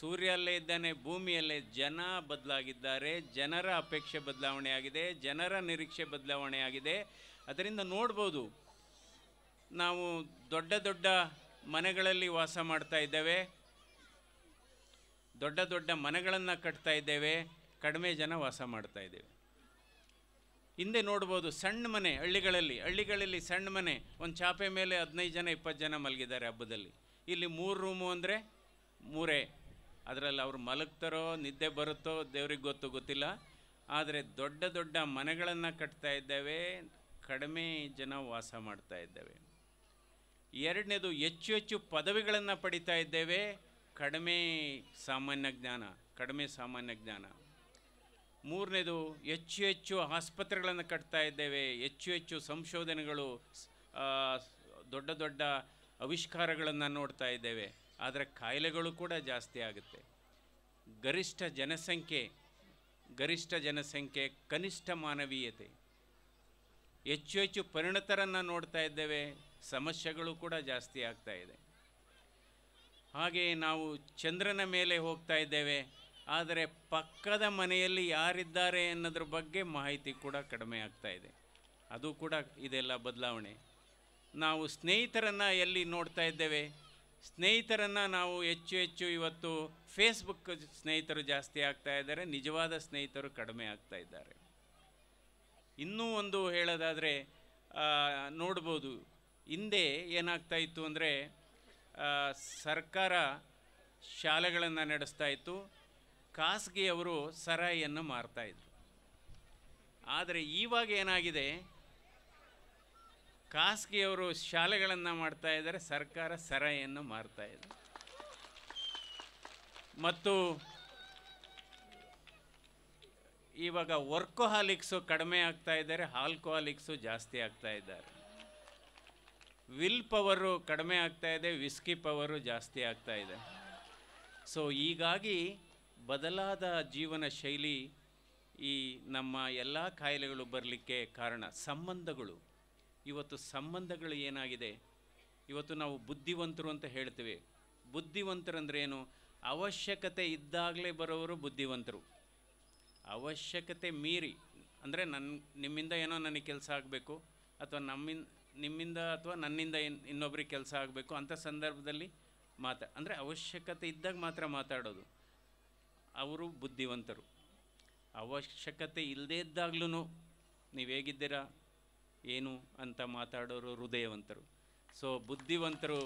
ಸೂರ್ಯಲ್ಲೇ ಇದ್ದಾನೆ ಭೂಮಿಯಲ್ಲೇ ಜನ ಬದಲಾಗಿದ್ದಾರೆ ಜನರ ಅಪೇಕ್ಷೆ ಬದಲಾವಣೆ ಆಗಿದೆ ಜನರ ನಿರೀಕ್ಷೆ ಬದಲಾವಣೆ ಆಗಿದೆ ಅದರಿಂದ ನೋಡ್ಬೋದು ನಾವು ದೊಡ್ಡ ದೊಡ್ಡ ಮನೆಗಳಲ್ಲಿ ವಾಸ ಮಾಡ್ತಾ ಇದ್ದೇವೆ ದೊಡ್ಡ ದೊಡ್ಡ ಮನೆಗಳನ್ನು ಕಟ್ತಾ ಇದ್ದೇವೆ ಕಡಿಮೆ ಜನ ವಾಸ ಮಾಡ್ತಾ ಇದ್ದೇವೆ ಹಿಂದೆ ನೋಡ್ಬೋದು ಸಣ್ಣ ಮನೆ ಹಳ್ಳಿಗಳಲ್ಲಿ ಹಳ್ಳಿಗಳಲ್ಲಿ ಸಣ್ಣ ಮನೆ ಒಂದು ಚಾಪೆ ಮೇಲೆ ಹದಿನೈದು ಜನ ಇಪ್ಪತ್ತು ಜನ ಮಲಗಿದ್ದಾರೆ ಹಬ್ಬದಲ್ಲಿ ಇಲ್ಲಿ ಮೂರು ರೂಮು ಅಂದರೆ ಮೂರೇ ಅದರಲ್ಲಿ ಅವ್ರು ಮಲಗ್ತಾರೋ ನಿದ್ದೆ ಬರುತ್ತೋ ದೇವ್ರಿಗೆ ಗೊತ್ತು ಗೊತ್ತಿಲ್ಲ ಆದರೆ ದೊಡ್ಡ ದೊಡ್ಡ ಮನೆಗಳನ್ನು ಕಟ್ತಾ ಇದ್ದೇವೆ ಕಡಿಮೆ ಜನ ವಾಸ ಮಾಡ್ತಾ ಇದ್ದೇವೆ ಎರಡನೇದು ಹೆಚ್ಚು ಹೆಚ್ಚು ಪದವಿಗಳನ್ನು ಪಡಿತಾ ಇದ್ದೇವೆ ಕಡಿಮೆ ಸಾಮಾನ್ಯ ಜ್ಞಾನ ಕಡಿಮೆ ಸಾಮಾನ್ಯ ಜ್ಞಾನ ಮೂರನೇದು ಹೆಚ್ಚು ಹೆಚ್ಚು ಆಸ್ಪತ್ರೆಗಳನ್ನು ಕಟ್ತಾ ಇದ್ದೇವೆ ಹೆಚ್ಚು ಹೆಚ್ಚು ಸಂಶೋಧನೆಗಳು ದೊಡ್ಡ ದೊಡ್ಡ ಆವಿಷ್ಕಾರಗಳನ್ನು ನೋಡ್ತಾ ಇದ್ದೇವೆ ಆದರೆ ಕಾಯಿಲೆಗಳು ಕೂಡ ಜಾಸ್ತಿ ಆಗುತ್ತೆ ಗರಿಷ್ಠ ಜನಸಂಖ್ಯೆ ಗರಿಷ್ಠ ಜನಸಂಖ್ಯೆ ಕನಿಷ್ಠ ಮಾನವೀಯತೆ ಹೆಚ್ಚು ಹೆಚ್ಚು ಪರಿಣತರನ್ನು ನೋಡ್ತಾ ಇದ್ದೇವೆ ಸಮಸ್ಯೆಗಳು ಕೂಡ ಜಾಸ್ತಿ ಆಗ್ತಾ ಇದೆ ಹಾಗೆಯೇ ನಾವು ಚಂದ್ರನ ಮೇಲೆ ಹೋಗ್ತಾ ಇದ್ದೇವೆ ಆದರೆ ಪಕ್ಕದ ಮನೆಯಲ್ಲಿ ಯಾರಿದ್ದಾರೆ ಅನ್ನೋದ್ರ ಬಗ್ಗೆ ಮಾಹಿತಿ ಕೂಡ ಕಡಿಮೆ ಆಗ್ತಾ ಇದೆ ಅದು ಕೂಡ ಇದೆಲ್ಲ ಬದಲಾವಣೆ ನಾವು ಸ್ನೇಹಿತರನ್ನು ಎಲ್ಲಿ ನೋಡ್ತಾ ಇದ್ದೇವೆ ಸ್ನೇಹಿತರನ್ನು ನಾವು ಹೆಚ್ಚು ಹೆಚ್ಚು ಇವತ್ತು ಫೇಸ್ಬುಕ್ ಸ್ನೇಹಿತರು ಜಾಸ್ತಿ ಆಗ್ತಾ ಇದ್ದಾರೆ ನಿಜವಾದ ಸ್ನೇಹಿತರು ಕಡಿಮೆ ಆಗ್ತಾ ಇದ್ದಾರೆ ಇನ್ನೂ ಒಂದು ಹೇಳೋದಾದರೆ ನೋಡ್ಬೋದು ಹಿಂದೆ ಏನಾಗ್ತಾ ಇತ್ತು ಅಂದರೆ ಸರ್ಕಾರ ಶಾಲೆಗಳನ್ನು ನಡೆಸ್ತಾ ಇತ್ತು ಖಾಸಗಿಯವರು ಸರಾಯಿಯನ್ನು ಮಾರ್ತಾಯಿದ್ರು ಆದರೆ ಇವಾಗ ಏನಾಗಿದೆ ಖಾಸಗಿಯವರು ಶಾಲೆಗಳನ್ನು ಮಾಡ್ತಾ ಇದ್ದಾರೆ ಸರ್ಕಾರ ಸರಾಯನ್ನು ಮಾರ್ತಾ ಇದೆ ಮತ್ತು ಇವಾಗ ವರ್ಕೋಹಾಲಿಕ್ಸು ಕಡಿಮೆ ಆಗ್ತಾ ಇದ್ದಾರೆ ಆಲ್ಕೋಹಾಲಿಕ್ಸು ಜಾಸ್ತಿ ಆಗ್ತಾ ಇದ್ದಾರೆ ವಿಲ್ ಪವರು ಕಡಿಮೆ ಆಗ್ತಾ ಇದೆ ವಿಸ್ಕಿ ಪವರು ಜಾಸ್ತಿ ಆಗ್ತಾ ಇದೆ ಸೊ ಹೀಗಾಗಿ ಬದಲಾದ ಜೀವನ ಶೈಲಿ ಈ ನಮ್ಮ ಎಲ್ಲ ಕಾಯಿಲೆಗಳು ಬರಲಿಕ್ಕೆ ಕಾರಣ ಸಂಬಂಧಗಳು ಇವತ್ತು ಸಂಬಂಧಗಳು ಏನಾಗಿದೆ ಇವತ್ತು ನಾವು ಬುದ್ಧಿವಂತರು ಅಂತ ಹೇಳ್ತೀವಿ ಏನು ಅವಶ್ಯಕತೆ ಇದ್ದಾಗಲೇ ಬರೋರು ಬುದ್ಧಿವಂತರು ಅವಶ್ಯಕತೆ ಮೀರಿ ಅಂದರೆ ನನ್ನ ನಿಮ್ಮಿಂದ ಏನೋ ನನಗೆ ಕೆಲಸ ಆಗಬೇಕು ಅಥವಾ ನಮ್ಮಿಂದ ನಿಮ್ಮಿಂದ ಅಥವಾ ನನ್ನಿಂದ ಇನ್ ಇನ್ನೊಬ್ರಿಗೆ ಕೆಲಸ ಆಗಬೇಕು ಅಂಥ ಸಂದರ್ಭದಲ್ಲಿ ಮಾತ ಅಂದರೆ ಅವಶ್ಯಕತೆ ಇದ್ದಾಗ ಮಾತ್ರ ಮಾತಾಡೋದು ಅವರು ಬುದ್ಧಿವಂತರು ಅವಶ್ಯಕತೆ ಇಲ್ಲದೇ ಇದ್ದಾಗ್ಲೂ ನೀವು ಹೇಗಿದ್ದೀರಾ ಏನು ಅಂತ ಮಾತಾಡೋರು ಹೃದಯವಂತರು ಸೊ ಬುದ್ಧಿವಂತರು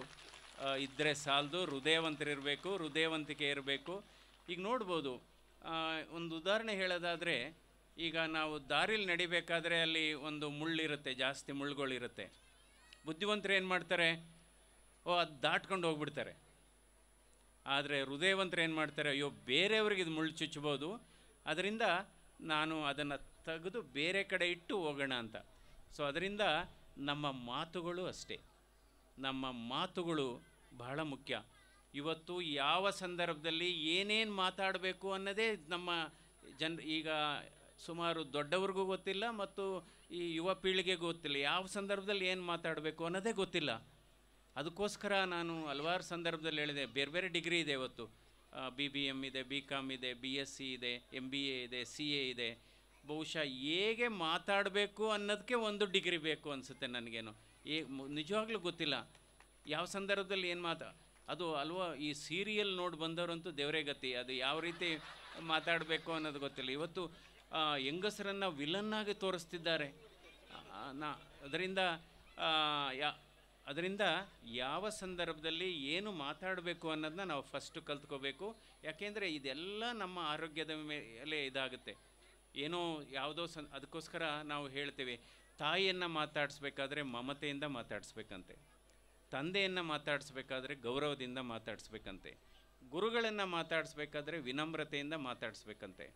ಇದ್ದರೆ ಸಾಲದು ಹೃದಯವಂತರಿರಬೇಕು ಹೃದಯವಂತಿಕೆ ಇರಬೇಕು ಈಗ ನೋಡ್ಬೋದು ಒಂದು ಉದಾಹರಣೆ ಹೇಳೋದಾದರೆ ಈಗ ನಾವು ದಾರಿಲಿ ನಡಿಬೇಕಾದ್ರೆ ಅಲ್ಲಿ ಒಂದು ಮುಳ್ಳಿರುತ್ತೆ ಜಾಸ್ತಿ ಮುಳ್ಳುಗಳಿರುತ್ತೆ ಬುದ್ಧಿವಂತರು ಏನು ಮಾಡ್ತಾರೆ ಓ ಅದು ದಾಟ್ಕೊಂಡು ಹೋಗ್ಬಿಡ್ತಾರೆ ಆದರೆ ಹೃದಯವಂತರು ಏನು ಮಾಡ್ತಾರೆ ಅಯ್ಯೋ ಬೇರೆಯವ್ರಿಗೆ ಇದು ಮುಳ್ಳು ಚುಚ್ಚಬೋದು ಅದರಿಂದ ನಾನು ಅದನ್ನು ತೆಗೆದು ಬೇರೆ ಕಡೆ ಇಟ್ಟು ಹೋಗೋಣ ಅಂತ ಸೊ ಅದರಿಂದ ನಮ್ಮ ಮಾತುಗಳು ಅಷ್ಟೇ ನಮ್ಮ ಮಾತುಗಳು ಬಹಳ ಮುಖ್ಯ ಇವತ್ತು ಯಾವ ಸಂದರ್ಭದಲ್ಲಿ ಏನೇನು ಮಾತಾಡಬೇಕು ಅನ್ನೋದೇ ನಮ್ಮ ಜನ ಈಗ ಸುಮಾರು ದೊಡ್ಡವ್ರಿಗೂ ಗೊತ್ತಿಲ್ಲ ಮತ್ತು ಈ ಯುವ ಪೀಳಿಗೆ ಗೊತ್ತಿಲ್ಲ ಯಾವ ಸಂದರ್ಭದಲ್ಲಿ ಏನು ಮಾತಾಡಬೇಕು ಅನ್ನೋದೇ ಗೊತ್ತಿಲ್ಲ ಅದಕ್ಕೋಸ್ಕರ ನಾನು ಹಲವಾರು ಸಂದರ್ಭದಲ್ಲಿ ಹೇಳಿದೆ ಬೇರೆ ಬೇರೆ ಡಿಗ್ರಿ ಇದೆ ಇವತ್ತು ಬಿ ಬಿ ಎಮ್ ಇದೆ ಬಿ ಕಾಮ್ ಇದೆ ಬಿ ಎಸ್ ಸಿ ಇದೆ ಎಮ್ ಬಿ ಎ ಇದೆ ಸಿ ಎ ಇದೆ ಬಹುಶಃ ಹೇಗೆ ಮಾತಾಡಬೇಕು ಅನ್ನೋದಕ್ಕೆ ಒಂದು ಡಿಗ್ರಿ ಬೇಕು ಅನಿಸುತ್ತೆ ನನಗೇನು ಏ ನಿಜವಾಗ್ಲೂ ಗೊತ್ತಿಲ್ಲ ಯಾವ ಸಂದರ್ಭದಲ್ಲಿ ಏನು ಮಾತಾ ಅದು ಅಲ್ವಾ ಈ ಸೀರಿಯಲ್ ನೋಡಿ ಬಂದವರಂತೂ ದೇವರೇ ಗತಿ ಅದು ಯಾವ ರೀತಿ ಮಾತಾಡಬೇಕು ಅನ್ನೋದು ಗೊತ್ತಿಲ್ಲ ಇವತ್ತು ಹೆಂಗಸರನ್ನು ವಿಲನ್ನಾಗಿ ತೋರಿಸ್ತಿದ್ದಾರೆ ನಾ ಅದರಿಂದ ಯಾ ಅದರಿಂದ ಯಾವ ಸಂದರ್ಭದಲ್ಲಿ ಏನು ಮಾತಾಡಬೇಕು ಅನ್ನೋದನ್ನ ನಾವು ಫಸ್ಟು ಕಲ್ತ್ಕೋಬೇಕು ಯಾಕೆಂದರೆ ಇದೆಲ್ಲ ನಮ್ಮ ಆರೋಗ್ಯದ ಮೇಲೆ ಇದಾಗುತ್ತೆ ಏನೋ ಯಾವುದೋ ಸನ್ ಅದಕ್ಕೋಸ್ಕರ ನಾವು ಹೇಳ್ತೇವೆ ತಾಯಿಯನ್ನು ಮಾತಾಡಿಸ್ಬೇಕಾದ್ರೆ ಮಮತೆಯಿಂದ ಮಾತಾಡಿಸ್ಬೇಕಂತೆ ತಂದೆಯನ್ನು ಮಾತಾಡಿಸ್ಬೇಕಾದ್ರೆ ಗೌರವದಿಂದ ಮಾತಾಡಿಸ್ಬೇಕಂತೆ ಗುರುಗಳನ್ನು ಮಾತಾಡಿಸ್ಬೇಕಾದ್ರೆ ವಿನಮ್ರತೆಯಿಂದ ಮಾತಾಡಿಸ್ಬೇಕಂತೆ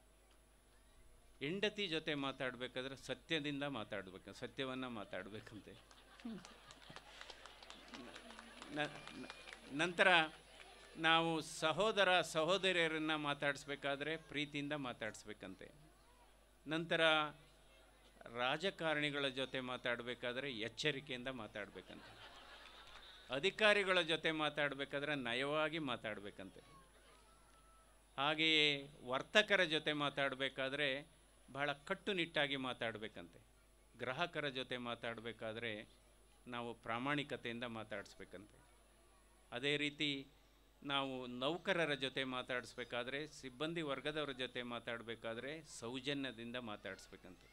ಹೆಂಡತಿ ಜೊತೆ ಮಾತಾಡಬೇಕಾದ್ರೆ ಸತ್ಯದಿಂದ ಮಾತಾಡಬೇಕು ಸತ್ಯವನ್ನು ಮಾತಾಡಬೇಕಂತೆ ನಂತರ ನಾವು ಸಹೋದರ ಸಹೋದರಿಯರನ್ನು ಮಾತಾಡಿಸ್ಬೇಕಾದ್ರೆ ಪ್ರೀತಿಯಿಂದ ಮಾತಾಡಿಸ್ಬೇಕಂತೆ ನಂತರ ರಾಜಕಾರಣಿಗಳ ಜೊತೆ ಮಾತಾಡಬೇಕಾದ್ರೆ ಎಚ್ಚರಿಕೆಯಿಂದ ಮಾತಾಡಬೇಕಂತೆ ಅಧಿಕಾರಿಗಳ ಜೊತೆ ಮಾತಾಡಬೇಕಾದ್ರೆ ನಯವಾಗಿ ಮಾತಾಡಬೇಕಂತೆ ಹಾಗೆಯೇ ವರ್ತಕರ ಜೊತೆ ಮಾತಾಡಬೇಕಾದ್ರೆ ಬಹಳ ಕಟ್ಟುನಿಟ್ಟಾಗಿ ಮಾತಾಡಬೇಕಂತೆ ಗ್ರಾಹಕರ ಜೊತೆ ಮಾತಾಡಬೇಕಾದ್ರೆ ನಾವು ಪ್ರಾಮಾಣಿಕತೆಯಿಂದ ಮಾತಾಡಿಸ್ಬೇಕಂತೆ ಅದೇ ರೀತಿ ನಾವು ನೌಕರರ ಜೊತೆ ಮಾತಾಡಿಸ್ಬೇಕಾದ್ರೆ ಸಿಬ್ಬಂದಿ ವರ್ಗದವರ ಜೊತೆ ಮಾತಾಡಬೇಕಾದ್ರೆ ಸೌಜನ್ಯದಿಂದ ಮಾತಾಡಿಸ್ಬೇಕಂತೆ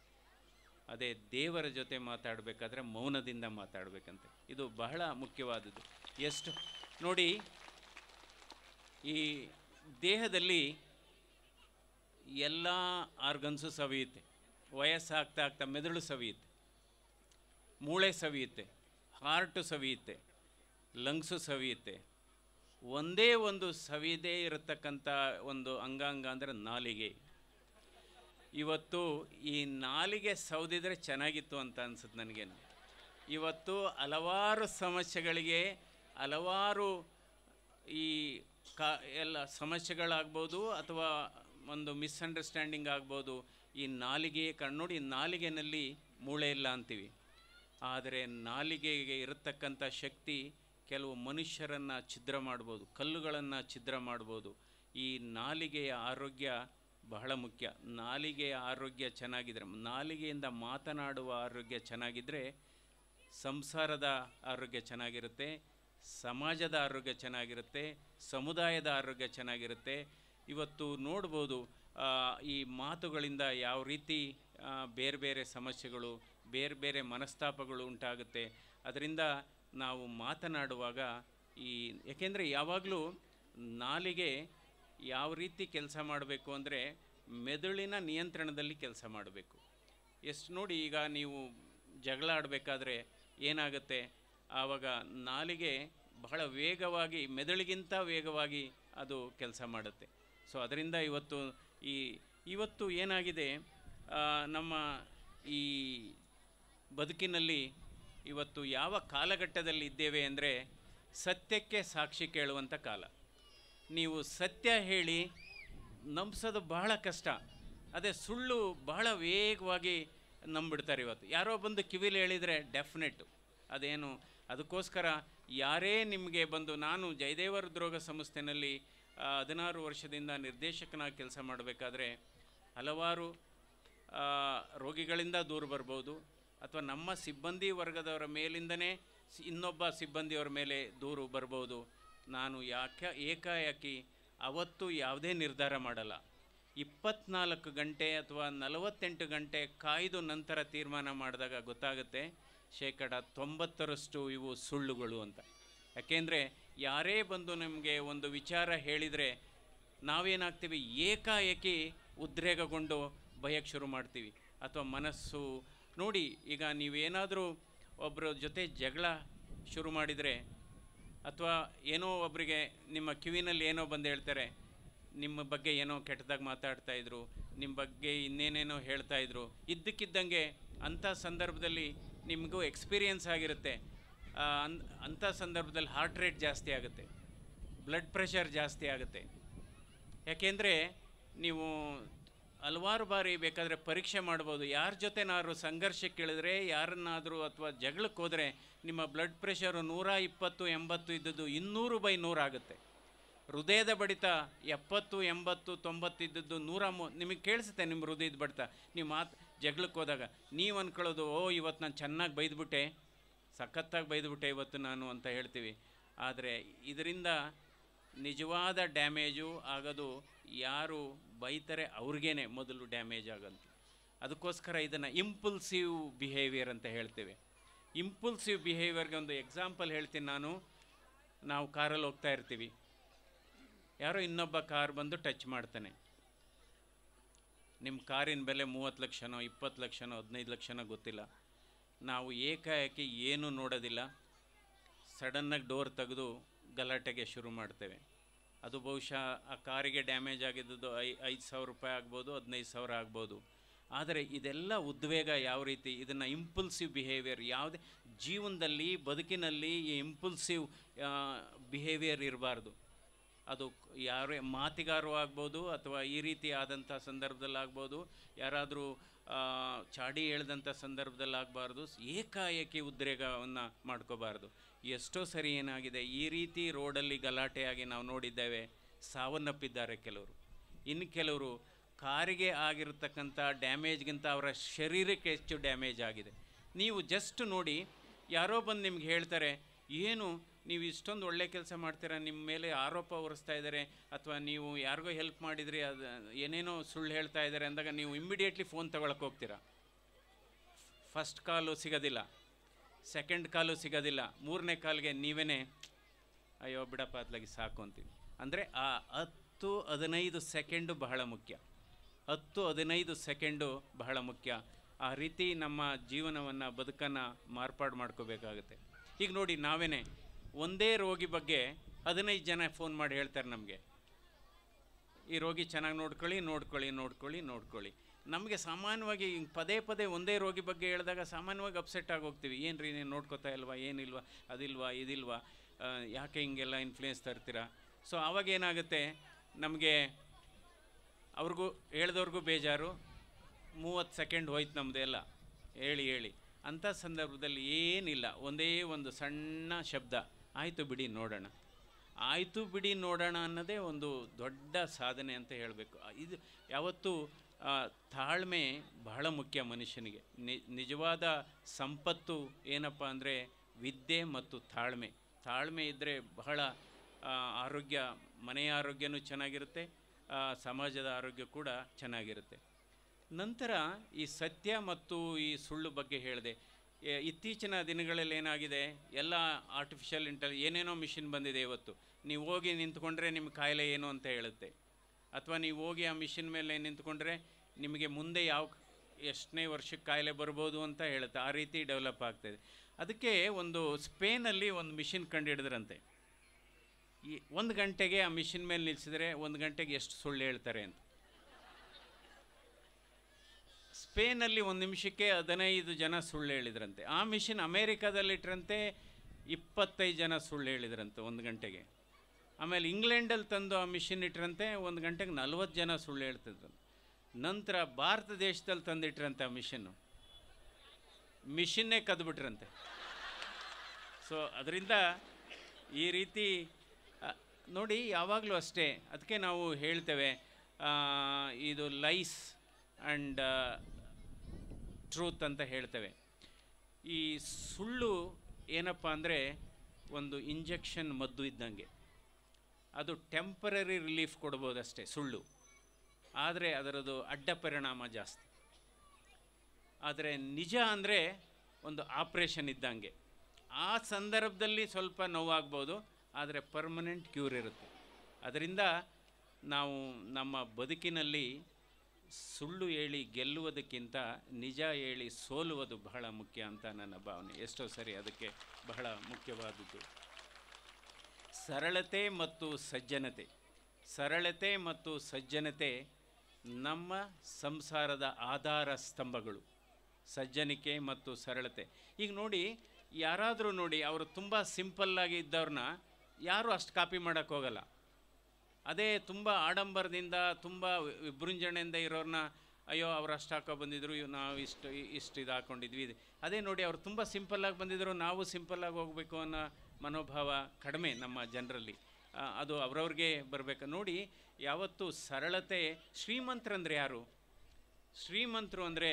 ಅದೇ ದೇವರ ಜೊತೆ ಮಾತಾಡಬೇಕಾದ್ರೆ ಮೌನದಿಂದ ಮಾತಾಡಬೇಕಂತೆ ಇದು ಬಹಳ ಮುಖ್ಯವಾದದ್ದು ಎಷ್ಟು ನೋಡಿ ಈ ದೇಹದಲ್ಲಿ ಎಲ್ಲ ಆರ್ಗನ್ಸು ಸವಿಯುತ್ತೆ ವಯಸ್ಸಾಗ್ತಾ ಆಗ್ತಾ ಮೆದುಳು ಸವಿಯುತ್ತೆ ಮೂಳೆ ಸವಿಯುತ್ತೆ ಹಾರ್ಟು ಸವಿಯುತ್ತೆ ಲಂಗ್ಸು ಸವಿಯುತ್ತೆ ಒಂದೇ ಒಂದು ಸವಿದೇ ಇರತಕ್ಕಂಥ ಒಂದು ಅಂಗಾಂಗ ಅಂದರೆ ನಾಲಿಗೆ ಇವತ್ತು ಈ ನಾಲಿಗೆ ಸೌದಿದ್ರೆ ಚೆನ್ನಾಗಿತ್ತು ಅಂತ ಅನ್ಸುತ್ತೆ ನನಗೇನು ಇವತ್ತು ಹಲವಾರು ಸಮಸ್ಯೆಗಳಿಗೆ ಹಲವಾರು ಈ ಕಾ ಎಲ್ಲ ಸಮಸ್ಯೆಗಳಾಗ್ಬೋದು ಅಥವಾ ಒಂದು ಮಿಸ್ಅಂಡರ್ಸ್ಟ್ಯಾಂಡಿಂಗ್ ಆಗ್ಬೋದು ಈ ನಾಲಿಗೆ ಕಣ್ಣು ನೋಡಿ ನಾಲಿಗೆನಲ್ಲಿ ಮೂಳೆ ಇಲ್ಲ ಅಂತೀವಿ ಆದರೆ ನಾಲಿಗೆಗೆ ಇರತಕ್ಕಂಥ ಶಕ್ತಿ ಕೆಲವು ಮನುಷ್ಯರನ್ನು ಛಿದ್ರ ಮಾಡ್ಬೋದು ಕಲ್ಲುಗಳನ್ನು ಛಿದ್ರ ಮಾಡ್ಬೋದು ಈ ನಾಲಿಗೆಯ ಆರೋಗ್ಯ ಬಹಳ ಮುಖ್ಯ ನಾಲಿಗೆಯ ಆರೋಗ್ಯ ಚೆನ್ನಾಗಿದ್ದರೆ ನಾಲಿಗೆಯಿಂದ ಮಾತನಾಡುವ ಆರೋಗ್ಯ ಚೆನ್ನಾಗಿದ್ದರೆ ಸಂಸಾರದ ಆರೋಗ್ಯ ಚೆನ್ನಾಗಿರುತ್ತೆ ಸಮಾಜದ ಆರೋಗ್ಯ ಚೆನ್ನಾಗಿರುತ್ತೆ ಸಮುದಾಯದ ಆರೋಗ್ಯ ಚೆನ್ನಾಗಿರುತ್ತೆ ಇವತ್ತು ನೋಡ್ಬೋದು ಈ ಮಾತುಗಳಿಂದ ಯಾವ ರೀತಿ ಬೇರೆ ಬೇರೆ ಸಮಸ್ಯೆಗಳು ಬೇರೆ ಬೇರೆ ಮನಸ್ತಾಪಗಳು ಉಂಟಾಗುತ್ತೆ ಅದರಿಂದ ನಾವು ಮಾತನಾಡುವಾಗ ಈ ಏಕೆಂದರೆ ಯಾವಾಗಲೂ ನಾಲಿಗೆ ಯಾವ ರೀತಿ ಕೆಲಸ ಮಾಡಬೇಕು ಅಂದರೆ ಮೆದುಳಿನ ನಿಯಂತ್ರಣದಲ್ಲಿ ಕೆಲಸ ಮಾಡಬೇಕು ಎಷ್ಟು ನೋಡಿ ಈಗ ನೀವು ಜಗಳ ಆಡಬೇಕಾದ್ರೆ ಏನಾಗುತ್ತೆ ಆವಾಗ ನಾಲಿಗೆ ಬಹಳ ವೇಗವಾಗಿ ಮೆದುಳಿಗಿಂತ ವೇಗವಾಗಿ ಅದು ಕೆಲಸ ಮಾಡುತ್ತೆ ಸೊ ಅದರಿಂದ ಇವತ್ತು ಈ ಇವತ್ತು ಏನಾಗಿದೆ ನಮ್ಮ ಈ ಬದುಕಿನಲ್ಲಿ ಇವತ್ತು ಯಾವ ಕಾಲಘಟ್ಟದಲ್ಲಿ ಇದ್ದೇವೆ ಅಂದರೆ ಸತ್ಯಕ್ಕೆ ಸಾಕ್ಷಿ ಕೇಳುವಂಥ ಕಾಲ ನೀವು ಸತ್ಯ ಹೇಳಿ ನಂಬಿಸೋದು ಬಹಳ ಕಷ್ಟ ಅದೇ ಸುಳ್ಳು ಬಹಳ ವೇಗವಾಗಿ ನಂಬಿಡ್ತಾರೆ ಇವತ್ತು ಯಾರೋ ಬಂದು ಕಿವಿಲಿ ಹೇಳಿದರೆ ಡೆಫಿನೆಟ್ಟು ಅದೇನು ಅದಕ್ಕೋಸ್ಕರ ಯಾರೇ ನಿಮಗೆ ಬಂದು ನಾನು ಜಯದೇವ ಹೃದ್ರೋಗ ಸಂಸ್ಥೆಯಲ್ಲಿ ಹದಿನಾರು ವರ್ಷದಿಂದ ನಿರ್ದೇಶಕನಾಗಿ ಕೆಲಸ ಮಾಡಬೇಕಾದ್ರೆ ಹಲವಾರು ರೋಗಿಗಳಿಂದ ದೂರ ಬರ್ಬೋದು ಅಥವಾ ನಮ್ಮ ಸಿಬ್ಬಂದಿ ವರ್ಗದವರ ಮೇಲಿಂದನೇ ಇನ್ನೊಬ್ಬ ಸಿಬ್ಬಂದಿಯವರ ಮೇಲೆ ದೂರು ಬರ್ಬೋದು ನಾನು ಯಾಕೆ ಏಕಾಏಕಿ ಅವತ್ತು ಯಾವುದೇ ನಿರ್ಧಾರ ಮಾಡಲ್ಲ ಇಪ್ಪತ್ನಾಲ್ಕು ಗಂಟೆ ಅಥವಾ ನಲವತ್ತೆಂಟು ಗಂಟೆ ಕಾಯ್ದು ನಂತರ ತೀರ್ಮಾನ ಮಾಡಿದಾಗ ಗೊತ್ತಾಗುತ್ತೆ ಶೇಕಡ ತೊಂಬತ್ತರಷ್ಟು ಇವು ಸುಳ್ಳುಗಳು ಅಂತ ಯಾಕೆಂದರೆ ಯಾರೇ ಬಂದು ನಮಗೆ ಒಂದು ವಿಚಾರ ಹೇಳಿದರೆ ನಾವೇನಾಗ್ತೀವಿ ಏಕಾಏಕಿ ಉದ್ರೇಕಗೊಂಡು ಭಯಕ್ಕೆ ಶುರು ಮಾಡ್ತೀವಿ ಅಥವಾ ಮನಸ್ಸು ನೋಡಿ ಈಗ ನೀವೇನಾದರೂ ಒಬ್ಬರ ಜೊತೆ ಜಗಳ ಶುರು ಮಾಡಿದರೆ ಅಥವಾ ಏನೋ ಒಬ್ಬರಿಗೆ ನಿಮ್ಮ ಕಿವಿನಲ್ಲಿ ಏನೋ ಬಂದು ಹೇಳ್ತಾರೆ ನಿಮ್ಮ ಬಗ್ಗೆ ಏನೋ ಕೆಟ್ಟದಾಗ ಮಾತಾಡ್ತಾಯಿದ್ರು ನಿಮ್ಮ ಬಗ್ಗೆ ಇನ್ನೇನೇನೋ ಹೇಳ್ತಾಯಿದ್ರು ಇದ್ದಕ್ಕಿದ್ದಂಗೆ ಅಂಥ ಸಂದರ್ಭದಲ್ಲಿ ನಿಮಗೂ ಎಕ್ಸ್ಪೀರಿಯೆನ್ಸ್ ಆಗಿರುತ್ತೆ ಅನ್ ಅಂಥ ಸಂದರ್ಭದಲ್ಲಿ ಹಾರ್ಟ್ ರೇಟ್ ಜಾಸ್ತಿ ಆಗುತ್ತೆ ಬ್ಲಡ್ ಪ್ರೆಷರ್ ಜಾಸ್ತಿ ಆಗುತ್ತೆ ಯಾಕೆಂದರೆ ನೀವು ಹಲವಾರು ಬಾರಿ ಬೇಕಾದರೆ ಪರೀಕ್ಷೆ ಮಾಡ್ಬೋದು ಯಾರ ಸಂಘರ್ಷ ಸಂಘರ್ಷಕ್ಕಿಳಿದ್ರೆ ಯಾರನ್ನಾದರೂ ಅಥವಾ ಜಗಳಕ್ಕೆ ಹೋದರೆ ನಿಮ್ಮ ಬ್ಲಡ್ ಪ್ರೆಷರು ನೂರ ಇಪ್ಪತ್ತು ಎಂಬತ್ತು ಇದ್ದದ್ದು ಇನ್ನೂರು ಬೈ ನೂರಾಗುತ್ತೆ ಹೃದಯದ ಬಡಿತ ಎಪ್ಪತ್ತು ಎಂಬತ್ತು ತೊಂಬತ್ತಿದ್ದದ್ದು ನೂರ ಮೂ ನಿಮಗೆ ಕೇಳಿಸುತ್ತೆ ನಿಮ್ಮ ಹೃದಯದ ಬಡಿತ ನೀವು ಮಾತು ಜಗಳಕ್ಕೆ ಹೋದಾಗ ನೀವು ಅಂದ್ಕೊಳ್ಳೋದು ಓ ಇವತ್ತು ನಾನು ಚೆನ್ನಾಗಿ ಬೈದ್ಬಿಟ್ಟೆ ಸಖತ್ತಾಗಿ ಬೈದ್ಬಿಟ್ಟೆ ಇವತ್ತು ನಾನು ಅಂತ ಹೇಳ್ತೀವಿ ಆದರೆ ಇದರಿಂದ ನಿಜವಾದ ಡ್ಯಾಮೇಜು ಆಗೋದು ಯಾರು ಬೈತಾರೆ ಅವ್ರಿಗೇನೆ ಮೊದಲು ಡ್ಯಾಮೇಜ್ ಆಗಂತ ಅದಕ್ಕೋಸ್ಕರ ಇದನ್ನು ಇಂಪುಲ್ಸಿವ್ ಬಿಹೇವಿಯರ್ ಅಂತ ಹೇಳ್ತೇವೆ ಇಂಪುಲ್ಸಿವ್ ಬಿಹೇವಿಯರ್ಗೆ ಒಂದು ಎಕ್ಸಾಂಪಲ್ ಹೇಳ್ತೀನಿ ನಾನು ನಾವು ಕಾರಲ್ಲಿ ಹೋಗ್ತಾ ಇರ್ತೀವಿ ಯಾರೋ ಇನ್ನೊಬ್ಬ ಕಾರ್ ಬಂದು ಟಚ್ ಮಾಡ್ತಾನೆ ನಿಮ್ಮ ಕಾರಿನ ಬೆಲೆ ಮೂವತ್ತು ಲಕ್ಷನೋ ಇಪ್ಪತ್ತು ಲಕ್ಷನೋ ಹದಿನೈದು ಲಕ್ಷನೋ ಗೊತ್ತಿಲ್ಲ ನಾವು ಏಕಾಏಕಿ ಏನೂ ನೋಡೋದಿಲ್ಲ ಸಡನ್ನಾಗಿ ಡೋರ್ ತೆಗೆದು ಗಲಾಟೆಗೆ ಶುರು ಮಾಡ್ತೇವೆ ಅದು ಬಹುಶಃ ಆ ಕಾರಿಗೆ ಡ್ಯಾಮೇಜ್ ಆಗಿದ್ದದ್ದು ಐ ಐದು ಸಾವಿರ ರೂಪಾಯಿ ಆಗ್ಬೋದು ಹದಿನೈದು ಸಾವಿರ ಆಗ್ಬೋದು ಆದರೆ ಇದೆಲ್ಲ ಉದ್ವೇಗ ಯಾವ ರೀತಿ ಇದನ್ನು ಇಂಪಲ್ಸಿವ್ ಬಿಹೇವಿಯರ್ ಯಾವುದೇ ಜೀವನದಲ್ಲಿ ಬದುಕಿನಲ್ಲಿ ಈ ಇಂಪಲ್ಸಿವ್ ಬಿಹೇವಿಯರ್ ಇರಬಾರ್ದು ಅದು ಯಾರೇ ಮಾತಿಗಾರು ಆಗ್ಬೋದು ಅಥವಾ ಈ ರೀತಿ ಆದಂಥ ಸಂದರ್ಭದಲ್ಲಾಗ್ಬೋದು ಯಾರಾದರೂ ಚಾಡಿ ಹೇಳ್ದಂಥ ಸಂದರ್ಭದಲ್ಲಾಗಬಾರ್ದು ಏಕಾಏಕಿ ಉದ್ರೇಗವನ್ನು ಮಾಡ್ಕೋಬಾರ್ದು ಎಷ್ಟೋ ಸರಿ ಏನಾಗಿದೆ ಈ ರೀತಿ ರೋಡಲ್ಲಿ ಗಲಾಟೆಯಾಗಿ ನಾವು ನೋಡಿದ್ದೇವೆ ಸಾವನ್ನಪ್ಪಿದ್ದಾರೆ ಕೆಲವರು ಇನ್ನು ಕೆಲವರು ಕಾರಿಗೆ ಆಗಿರತಕ್ಕಂಥ ಡ್ಯಾಮೇಜ್ಗಿಂತ ಅವರ ಶರೀರಕ್ಕೆ ಹೆಚ್ಚು ಡ್ಯಾಮೇಜ್ ಆಗಿದೆ ನೀವು ಜಸ್ಟ್ ನೋಡಿ ಯಾರೋ ಬಂದು ನಿಮ್ಗೆ ಹೇಳ್ತಾರೆ ಏನು ನೀವು ಇಷ್ಟೊಂದು ಒಳ್ಳೆ ಕೆಲಸ ಮಾಡ್ತೀರಾ ನಿಮ್ಮ ಮೇಲೆ ಆರೋಪ ಹೊರಿಸ್ತಾ ಇದ್ದಾರೆ ಅಥವಾ ನೀವು ಯಾರಿಗೋ ಹೆಲ್ಪ್ ಮಾಡಿದ್ರಿ ಅದು ಏನೇನೋ ಸುಳ್ಳು ಹೇಳ್ತಾ ಇದ್ದಾರೆ ಅಂದಾಗ ನೀವು ಇಮ್ಮಿಡಿಯೇಟ್ಲಿ ಫೋನ್ ತಗೊಳಕ್ಕೆ ಹೋಗ್ತೀರಾ ಫಸ್ಟ್ ಕಾಲು ಸಿಗೋದಿಲ್ಲ ಸೆಕೆಂಡ್ ಕಾಲು ಸಿಗೋದಿಲ್ಲ ಮೂರನೇ ಕಾಲಿಗೆ ನೀವೇ ಅಯ್ಯೋ ಬಿಡಪ್ಪ ಅದ್ಲಾಗಿ ಸಾಕು ಅಂತೀನಿ ಅಂದರೆ ಆ ಹತ್ತು ಹದಿನೈದು ಸೆಕೆಂಡು ಬಹಳ ಮುಖ್ಯ ಹತ್ತು ಹದಿನೈದು ಸೆಕೆಂಡು ಬಹಳ ಮುಖ್ಯ ಆ ರೀತಿ ನಮ್ಮ ಜೀವನವನ್ನು ಬದುಕನ್ನು ಮಾರ್ಪಾಡು ಮಾಡ್ಕೋಬೇಕಾಗುತ್ತೆ ಈಗ ನೋಡಿ ನಾವೇ ಒಂದೇ ರೋಗಿ ಬಗ್ಗೆ ಹದಿನೈದು ಜನ ಫೋನ್ ಮಾಡಿ ಹೇಳ್ತಾರೆ ನಮಗೆ ಈ ರೋಗಿ ಚೆನ್ನಾಗಿ ನೋಡ್ಕೊಳ್ಳಿ ನೋಡ್ಕೊಳ್ಳಿ ನೋಡ್ಕೊಳ್ಳಿ ನೋಡ್ಕೊಳ್ಳಿ ನಮಗೆ ಸಾಮಾನ್ಯವಾಗಿ ಪದೇ ಪದೇ ಒಂದೇ ರೋಗಿ ಬಗ್ಗೆ ಹೇಳಿದಾಗ ಸಾಮಾನ್ಯವಾಗಿ ಅಪ್ಸೆಟ್ ಆಗೋಗ್ತೀವಿ ಏನು ರೀ ನೀನು ನೋಡ್ಕೋತಾ ಇಲ್ವಾ ಏನಿಲ್ವಾ ಅದಿಲ್ವಾ ಇದಿಲ್ವಾ ಯಾಕೆ ಹಿಂಗೆಲ್ಲ ಇನ್ಫ್ಲುಯೆನ್ಸ್ ತರ್ತೀರಾ ಸೊ ಆವಾಗ ಏನಾಗುತ್ತೆ ನಮಗೆ ಅವ್ರಿಗೂ ಹೇಳ್ದವ್ರಿಗೂ ಬೇಜಾರು ಮೂವತ್ತು ಸೆಕೆಂಡ್ ಹೋಯ್ತು ನಮ್ಮದು ಎಲ್ಲ ಹೇಳಿ ಹೇಳಿ ಅಂಥ ಸಂದರ್ಭದಲ್ಲಿ ಏನಿಲ್ಲ ಒಂದೇ ಒಂದು ಸಣ್ಣ ಶಬ್ದ ಆಯಿತು ಬಿಡಿ ನೋಡೋಣ ಆಯಿತು ಬಿಡಿ ನೋಡೋಣ ಅನ್ನೋದೇ ಒಂದು ದೊಡ್ಡ ಸಾಧನೆ ಅಂತ ಹೇಳಬೇಕು ಇದು ಯಾವತ್ತೂ ತಾಳ್ಮೆ ಬಹಳ ಮುಖ್ಯ ಮನುಷ್ಯನಿಗೆ ನಿಜವಾದ ಸಂಪತ್ತು ಏನಪ್ಪ ಅಂದರೆ ವಿದ್ಯೆ ಮತ್ತು ತಾಳ್ಮೆ ತಾಳ್ಮೆ ಇದ್ದರೆ ಬಹಳ ಆರೋಗ್ಯ ಮನೆಯ ಆರೋಗ್ಯನೂ ಚೆನ್ನಾಗಿರುತ್ತೆ ಸಮಾಜದ ಆರೋಗ್ಯ ಕೂಡ ಚೆನ್ನಾಗಿರುತ್ತೆ ನಂತರ ಈ ಸತ್ಯ ಮತ್ತು ಈ ಸುಳ್ಳು ಬಗ್ಗೆ ಹೇಳಿದೆ ಇತ್ತೀಚಿನ ದಿನಗಳಲ್ಲಿ ಏನಾಗಿದೆ ಎಲ್ಲ ಆರ್ಟಿಫಿಷಿಯಲ್ ಇಂಟೆಲಿ ಏನೇನೋ ಮಿಷಿನ್ ಬಂದಿದೆ ಇವತ್ತು ನೀವು ಹೋಗಿ ನಿಂತ್ಕೊಂಡ್ರೆ ನಿಮ್ಮ ಕಾಯಿಲೆ ಏನು ಅಂತ ಹೇಳುತ್ತೆ ಅಥವಾ ನೀವು ಹೋಗಿ ಆ ಮಿಷಿನ್ ಮೇಲೆ ನಿಂತ್ಕೊಂಡ್ರೆ ನಿಮಗೆ ಮುಂದೆ ಯಾವ ಎಷ್ಟನೇ ವರ್ಷಕ್ಕೆ ಕಾಯಿಲೆ ಬರ್ಬೋದು ಅಂತ ಹೇಳುತ್ತೆ ಆ ರೀತಿ ಡೆವಲಪ್ ಆಗ್ತಾಯಿದೆ ಅದಕ್ಕೆ ಒಂದು ಸ್ಪೇನಲ್ಲಿ ಒಂದು ಮಿಷಿನ್ ಕಂಡು ಹಿಡಿದ್ರಂತೆ ಈ ಒಂದು ಗಂಟೆಗೆ ಆ ಮಿಷಿನ್ ಮೇಲೆ ನಿಲ್ಸಿದ್ರೆ ಒಂದು ಗಂಟೆಗೆ ಎಷ್ಟು ಸುಳ್ಳು ಹೇಳ್ತಾರೆ ಅಂತ ಸ್ಪೇನಲ್ಲಿ ಒಂದು ನಿಮಿಷಕ್ಕೆ ಹದಿನೈದು ಜನ ಸುಳ್ಳು ಹೇಳಿದ್ರಂತೆ ಆ ಮಿಷಿನ್ ಅಮೇರಿಕಾದಲ್ಲಿಟ್ಟರಂತೆ ಇಪ್ಪತ್ತೈದು ಜನ ಸುಳ್ಳು ಹೇಳಿದ್ರಂತೆ ಒಂದು ಗಂಟೆಗೆ ಆಮೇಲೆ ಇಂಗ್ಲೆಂಡಲ್ಲಿ ತಂದು ಆ ಮಿಷಿನ್ ಇಟ್ಟಿರಂತೆ ಒಂದು ಗಂಟೆಗೆ ನಲ್ವತ್ತು ಜನ ಸುಳ್ಳು ಹೇಳ್ತಿದ್ರು ನಂತರ ಭಾರತ ದೇಶದಲ್ಲಿ ತಂದಿಟ್ರಂತೆ ಆ ಮಿಷಿನ್ನು ಮಿಷಿನ್ನೇ ಕದ್ಬಿಟ್ರಂತೆ ಸೊ ಅದರಿಂದ ಈ ರೀತಿ ನೋಡಿ ಯಾವಾಗಲೂ ಅಷ್ಟೇ ಅದಕ್ಕೆ ನಾವು ಹೇಳ್ತೇವೆ ಇದು ಲೈಸ್ ಆ್ಯಂಡ್ ಟ್ರೂತ್ ಅಂತ ಹೇಳ್ತೇವೆ ಈ ಸುಳ್ಳು ಏನಪ್ಪ ಅಂದರೆ ಒಂದು ಇಂಜೆಕ್ಷನ್ ಮದ್ದು ಇದ್ದಂಗೆ ಅದು ಟೆಂಪರರಿ ರಿಲೀಫ್ ಕೊಡ್ಬೋದಷ್ಟೇ ಸುಳ್ಳು ಆದರೆ ಅದರದ್ದು ಅಡ್ಡ ಪರಿಣಾಮ ಜಾಸ್ತಿ ಆದರೆ ನಿಜ ಅಂದರೆ ಒಂದು ಆಪ್ರೇಷನ್ ಇದ್ದಂಗೆ ಆ ಸಂದರ್ಭದಲ್ಲಿ ಸ್ವಲ್ಪ ನೋವಾಗ್ಬೋದು ಆದರೆ ಪರ್ಮನೆಂಟ್ ಕ್ಯೂರ್ ಇರುತ್ತೆ ಅದರಿಂದ ನಾವು ನಮ್ಮ ಬದುಕಿನಲ್ಲಿ ಸುಳ್ಳು ಹೇಳಿ ಗೆಲ್ಲುವುದಕ್ಕಿಂತ ನಿಜ ಹೇಳಿ ಸೋಲುವುದು ಬಹಳ ಮುಖ್ಯ ಅಂತ ನನ್ನ ಭಾವನೆ ಎಷ್ಟೋ ಸರಿ ಅದಕ್ಕೆ ಬಹಳ ಮುಖ್ಯವಾದದ್ದು ಸರಳತೆ ಮತ್ತು ಸಜ್ಜನತೆ ಸರಳತೆ ಮತ್ತು ಸಜ್ಜನತೆ ನಮ್ಮ ಸಂಸಾರದ ಆಧಾರ ಸ್ತಂಭಗಳು ಸಜ್ಜನಿಕೆ ಮತ್ತು ಸರಳತೆ ಈಗ ನೋಡಿ ಯಾರಾದರೂ ನೋಡಿ ಅವರು ತುಂಬ ಸಿಂಪಲ್ಲಾಗಿ ಇದ್ದವ್ರನ್ನ ಯಾರೂ ಅಷ್ಟು ಕಾಪಿ ಮಾಡೋಕ್ಕೋಗಲ್ಲ ಅದೇ ತುಂಬ ಆಡಂಬರದಿಂದ ತುಂಬ ವಿಭೃಂಜಣೆಯಿಂದ ಇರೋರನ್ನ ಅಯ್ಯೋ ಅವ್ರು ಅಷ್ಟು ಹಾಕೋ ಬಂದಿದ್ರು ನಾವು ಇಷ್ಟು ಇಷ್ಟು ಇದು ಹಾಕ್ಕೊಂಡಿದ್ವಿ ಅದೇ ನೋಡಿ ಅವ್ರು ತುಂಬ ಸಿಂಪಲ್ಲಾಗಿ ಬಂದಿದ್ದರು ನಾವು ಸಿಂಪಲ್ಲಾಗಿ ಹೋಗಬೇಕು ಅನ್ನೋ ಮನೋಭಾವ ಕಡಿಮೆ ನಮ್ಮ ಜನರಲ್ಲಿ ಅದು ಅವ್ರವ್ರಿಗೆ ಬರಬೇಕು ನೋಡಿ ಯಾವತ್ತು ಸರಳತೆ ಅಂದರೆ ಯಾರು ಶ್ರೀಮಂತರು ಅಂದರೆ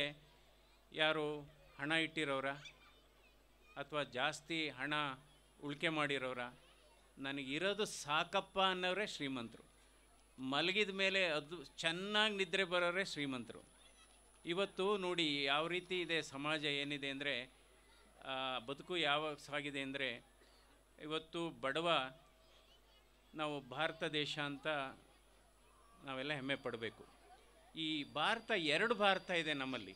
ಯಾರು ಹಣ ಇಟ್ಟಿರೋರ ಅಥವಾ ಜಾಸ್ತಿ ಹಣ ಉಳಿಕೆ ಮಾಡಿರೋರ ನನಗಿರೋದು ಸಾಕಪ್ಪ ಅನ್ನೋರೇ ಶ್ರೀಮಂತರು ಮಲಗಿದ ಮೇಲೆ ಅದು ಚೆನ್ನಾಗಿ ನಿದ್ರೆ ಬರೋರೇ ಶ್ರೀಮಂತರು ಇವತ್ತು ನೋಡಿ ಯಾವ ರೀತಿ ಇದೆ ಸಮಾಜ ಏನಿದೆ ಅಂದರೆ ಬದುಕು ಯಾವ ಸಾಗಿದೆ ಅಂದರೆ ಇವತ್ತು ಬಡವ ನಾವು ಭಾರತ ದೇಶ ಅಂತ ನಾವೆಲ್ಲ ಹೆಮ್ಮೆ ಪಡಬೇಕು ಈ ಭಾರತ ಎರಡು ಭಾರತ ಇದೆ ನಮ್ಮಲ್ಲಿ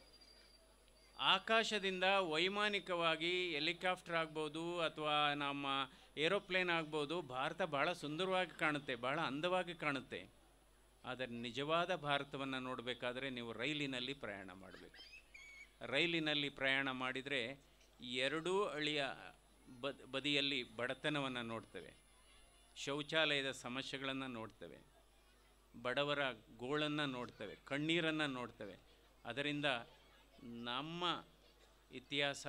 ಆಕಾಶದಿಂದ ವೈಮಾನಿಕವಾಗಿ ಹೆಲಿಕಾಪ್ಟರ್ ಆಗ್ಬೋದು ಅಥವಾ ನಮ್ಮ ಏರೋಪ್ಲೇನ್ ಆಗ್ಬೋದು ಭಾರತ ಭಾಳ ಸುಂದರವಾಗಿ ಕಾಣುತ್ತೆ ಭಾಳ ಅಂದವಾಗಿ ಕಾಣುತ್ತೆ ಆದರೆ ನಿಜವಾದ ಭಾರತವನ್ನು ನೋಡಬೇಕಾದ್ರೆ ನೀವು ರೈಲಿನಲ್ಲಿ ಪ್ರಯಾಣ ಮಾಡಬೇಕು ರೈಲಿನಲ್ಲಿ ಪ್ರಯಾಣ ಮಾಡಿದರೆ ಎರಡೂ ಅಳಿಯ ಬದ್ ಬದಿಯಲ್ಲಿ ಬಡತನವನ್ನು ನೋಡ್ತೇವೆ ಶೌಚಾಲಯದ ಸಮಸ್ಯೆಗಳನ್ನು ನೋಡ್ತೇವೆ ಬಡವರ ಗೋಳನ್ನು ನೋಡ್ತೇವೆ ಕಣ್ಣೀರನ್ನು ನೋಡ್ತೇವೆ ಅದರಿಂದ ನಮ್ಮ ಇತಿಹಾಸ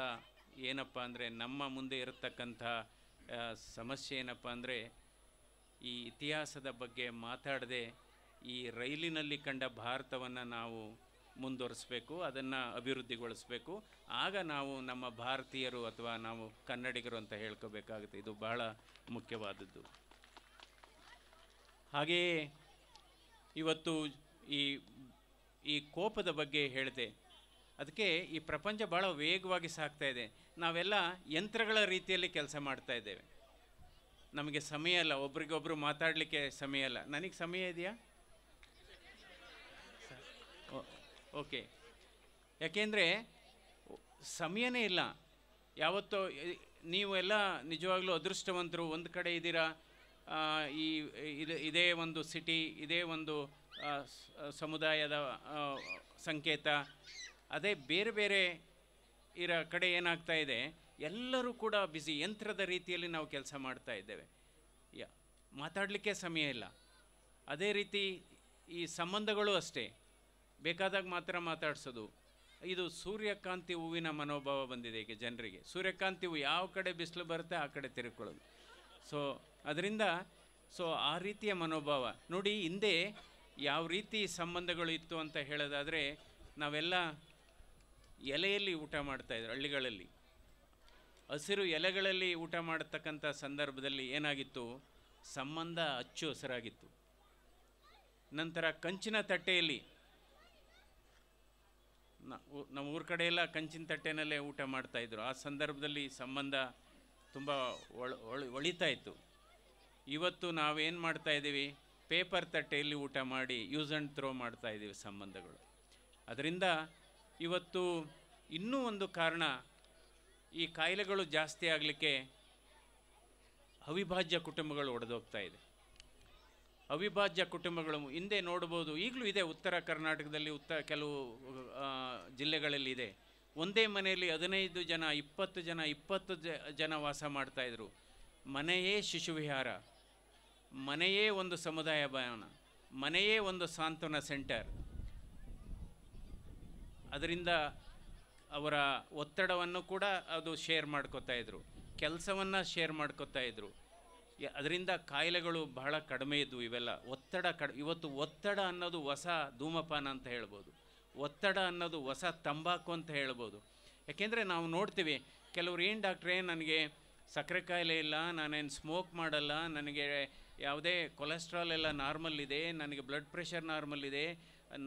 ಏನಪ್ಪ ಅಂದರೆ ನಮ್ಮ ಮುಂದೆ ಇರತಕ್ಕಂಥ ಸಮಸ್ಯೆ ಏನಪ್ಪ ಅಂದರೆ ಈ ಇತಿಹಾಸದ ಬಗ್ಗೆ ಮಾತಾಡದೆ ಈ ರೈಲಿನಲ್ಲಿ ಕಂಡ ಭಾರತವನ್ನು ನಾವು ಮುಂದುವರಿಸಬೇಕು ಅದನ್ನು ಅಭಿವೃದ್ಧಿಗೊಳಿಸಬೇಕು ಆಗ ನಾವು ನಮ್ಮ ಭಾರತೀಯರು ಅಥವಾ ನಾವು ಕನ್ನಡಿಗರು ಅಂತ ಹೇಳ್ಕೋಬೇಕಾಗುತ್ತೆ ಇದು ಬಹಳ ಮುಖ್ಯವಾದದ್ದು ಹಾಗೆಯೇ ಇವತ್ತು ಈ ಈ ಕೋಪದ ಬಗ್ಗೆ ಹೇಳಿದೆ ಅದಕ್ಕೆ ಈ ಪ್ರಪಂಚ ಭಾಳ ವೇಗವಾಗಿ ಸಾಗ್ತಾ ಇದೆ ನಾವೆಲ್ಲ ಯಂತ್ರಗಳ ರೀತಿಯಲ್ಲಿ ಕೆಲಸ ಮಾಡ್ತಾ ಇದ್ದೇವೆ ನಮಗೆ ಸಮಯ ಅಲ್ಲ ಒಬ್ರಿಗೊಬ್ಬರು ಮಾತಾಡಲಿಕ್ಕೆ ಸಮಯ ಅಲ್ಲ ನನಗೆ ಸಮಯ ಇದೆಯಾ ಓಕೆ ಯಾಕೆಂದರೆ ಸಮಯನೇ ಇಲ್ಲ ಯಾವತ್ತೋ ನೀವೆಲ್ಲ ನಿಜವಾಗ್ಲೂ ಅದೃಷ್ಟವಂತರು ಒಂದು ಕಡೆ ಇದ್ದೀರಾ ಈ ಇದು ಇದೇ ಒಂದು ಸಿಟಿ ಇದೇ ಒಂದು ಸಮುದಾಯದ ಸಂಕೇತ ಅದೇ ಬೇರೆ ಬೇರೆ ಇರೋ ಕಡೆ ಏನಾಗ್ತಾ ಇದೆ ಎಲ್ಲರೂ ಕೂಡ ಬ್ಯುಸಿ ಯಂತ್ರದ ರೀತಿಯಲ್ಲಿ ನಾವು ಕೆಲಸ ಮಾಡ್ತಾ ಇದ್ದೇವೆ ಯ ಮಾತಾಡಲಿಕ್ಕೆ ಸಮಯ ಇಲ್ಲ ಅದೇ ರೀತಿ ಈ ಸಂಬಂಧಗಳು ಅಷ್ಟೇ ಬೇಕಾದಾಗ ಮಾತ್ರ ಮಾತಾಡಿಸೋದು ಇದು ಸೂರ್ಯಕಾಂತಿ ಹೂವಿನ ಮನೋಭಾವ ಬಂದಿದೆ ಈಗ ಜನರಿಗೆ ಸೂರ್ಯಕಾಂತಿ ಹೂವು ಯಾವ ಕಡೆ ಬಿಸಿಲು ಬರುತ್ತೆ ಆ ಕಡೆ ತಿರುಕೊಳ್ಳೋದು ಸೊ ಅದರಿಂದ ಸೊ ಆ ರೀತಿಯ ಮನೋಭಾವ ನೋಡಿ ಹಿಂದೆ ಯಾವ ರೀತಿ ಸಂಬಂಧಗಳು ಇತ್ತು ಅಂತ ಹೇಳೋದಾದರೆ ನಾವೆಲ್ಲ ಎಲೆಯಲ್ಲಿ ಊಟ ಮಾಡ್ತಾಯಿದ್ರು ಹಳ್ಳಿಗಳಲ್ಲಿ ಹಸಿರು ಎಲೆಗಳಲ್ಲಿ ಊಟ ಮಾಡತಕ್ಕಂಥ ಸಂದರ್ಭದಲ್ಲಿ ಏನಾಗಿತ್ತು ಸಂಬಂಧ ಅಚ್ಚು ಹಸಿರಾಗಿತ್ತು ನಂತರ ಕಂಚಿನ ತಟ್ಟೆಯಲ್ಲಿ ನಮ್ಮ ಊರ ಕಡೆ ಎಲ್ಲ ಕಂಚಿನ ತಟ್ಟೆನಲ್ಲೇ ಊಟ ಮಾಡ್ತಾಯಿದ್ರು ಆ ಸಂದರ್ಭದಲ್ಲಿ ಸಂಬಂಧ ತುಂಬ ಒಳಿತಾ ಇತ್ತು ಇವತ್ತು ನಾವೇನು ಮಾಡ್ತಾಯಿದ್ದೀವಿ ಪೇಪರ್ ತಟ್ಟೆಯಲ್ಲಿ ಊಟ ಮಾಡಿ ಯೂಸ್ ಆ್ಯಂಡ್ ಥ್ರೋ ಮಾಡ್ತಾಯಿದ್ದೀವಿ ಸಂಬಂಧಗಳು ಅದರಿಂದ ಇವತ್ತು ಇನ್ನೂ ಒಂದು ಕಾರಣ ಈ ಕಾಯಿಲೆಗಳು ಜಾಸ್ತಿ ಆಗಲಿಕ್ಕೆ ಅವಿಭಾಜ್ಯ ಕುಟುಂಬಗಳು ಒಡೆದೋಗ್ತಾ ಇದೆ ಅವಿಭಾಜ್ಯ ಕುಟುಂಬಗಳು ಹಿಂದೆ ನೋಡ್ಬೋದು ಈಗಲೂ ಇದೆ ಉತ್ತರ ಕರ್ನಾಟಕದಲ್ಲಿ ಉತ್ತ ಕೆಲವು ಜಿಲ್ಲೆಗಳಲ್ಲಿ ಇದೆ ಒಂದೇ ಮನೆಯಲ್ಲಿ ಹದಿನೈದು ಜನ ಇಪ್ಪತ್ತು ಜನ ಇಪ್ಪತ್ತು ಜನ ವಾಸ ಮಾಡ್ತಾಯಿದ್ರು ಮನೆಯೇ ಶಿಶುವಿಹಾರ ಮನೆಯೇ ಒಂದು ಸಮುದಾಯ ಭವನ ಮನೆಯೇ ಒಂದು ಸಾಂತ್ವನ ಸೆಂಟರ್ ಅದರಿಂದ ಅವರ ಒತ್ತಡವನ್ನು ಕೂಡ ಅದು ಶೇರ್ ಮಾಡ್ಕೋತಾಯಿದ್ರು ಕೆಲಸವನ್ನು ಶೇರ್ ಮಾಡ್ಕೋತಾ ಅದರಿಂದ ಕಾಯಿಲೆಗಳು ಬಹಳ ಕಡಿಮೆ ಇದ್ದವು ಇವೆಲ್ಲ ಒತ್ತಡ ಕಡ್ ಇವತ್ತು ಒತ್ತಡ ಅನ್ನೋದು ಹೊಸ ಧೂಮಪಾನ ಅಂತ ಹೇಳ್ಬೋದು ಒತ್ತಡ ಅನ್ನೋದು ಹೊಸ ತಂಬಾಕು ಅಂತ ಹೇಳ್ಬೋದು ಯಾಕೆಂದರೆ ನಾವು ನೋಡ್ತೀವಿ ಕೆಲವ್ರು ಏನು ಡಾಕ್ಟ್ರೇ ನನಗೆ ಸಕ್ಕರೆ ಕಾಯಿಲೆ ಇಲ್ಲ ನಾನೇನು ಸ್ಮೋಕ್ ಮಾಡಲ್ಲ ನನಗೆ ಯಾವುದೇ ಕೊಲೆಸ್ಟ್ರಾಲ್ ಎಲ್ಲ ನಾರ್ಮಲ್ ಇದೆ ನನಗೆ ಬ್ಲಡ್ ಪ್ರೆಷರ್ ನಾರ್ಮಲ್ ಇದೆ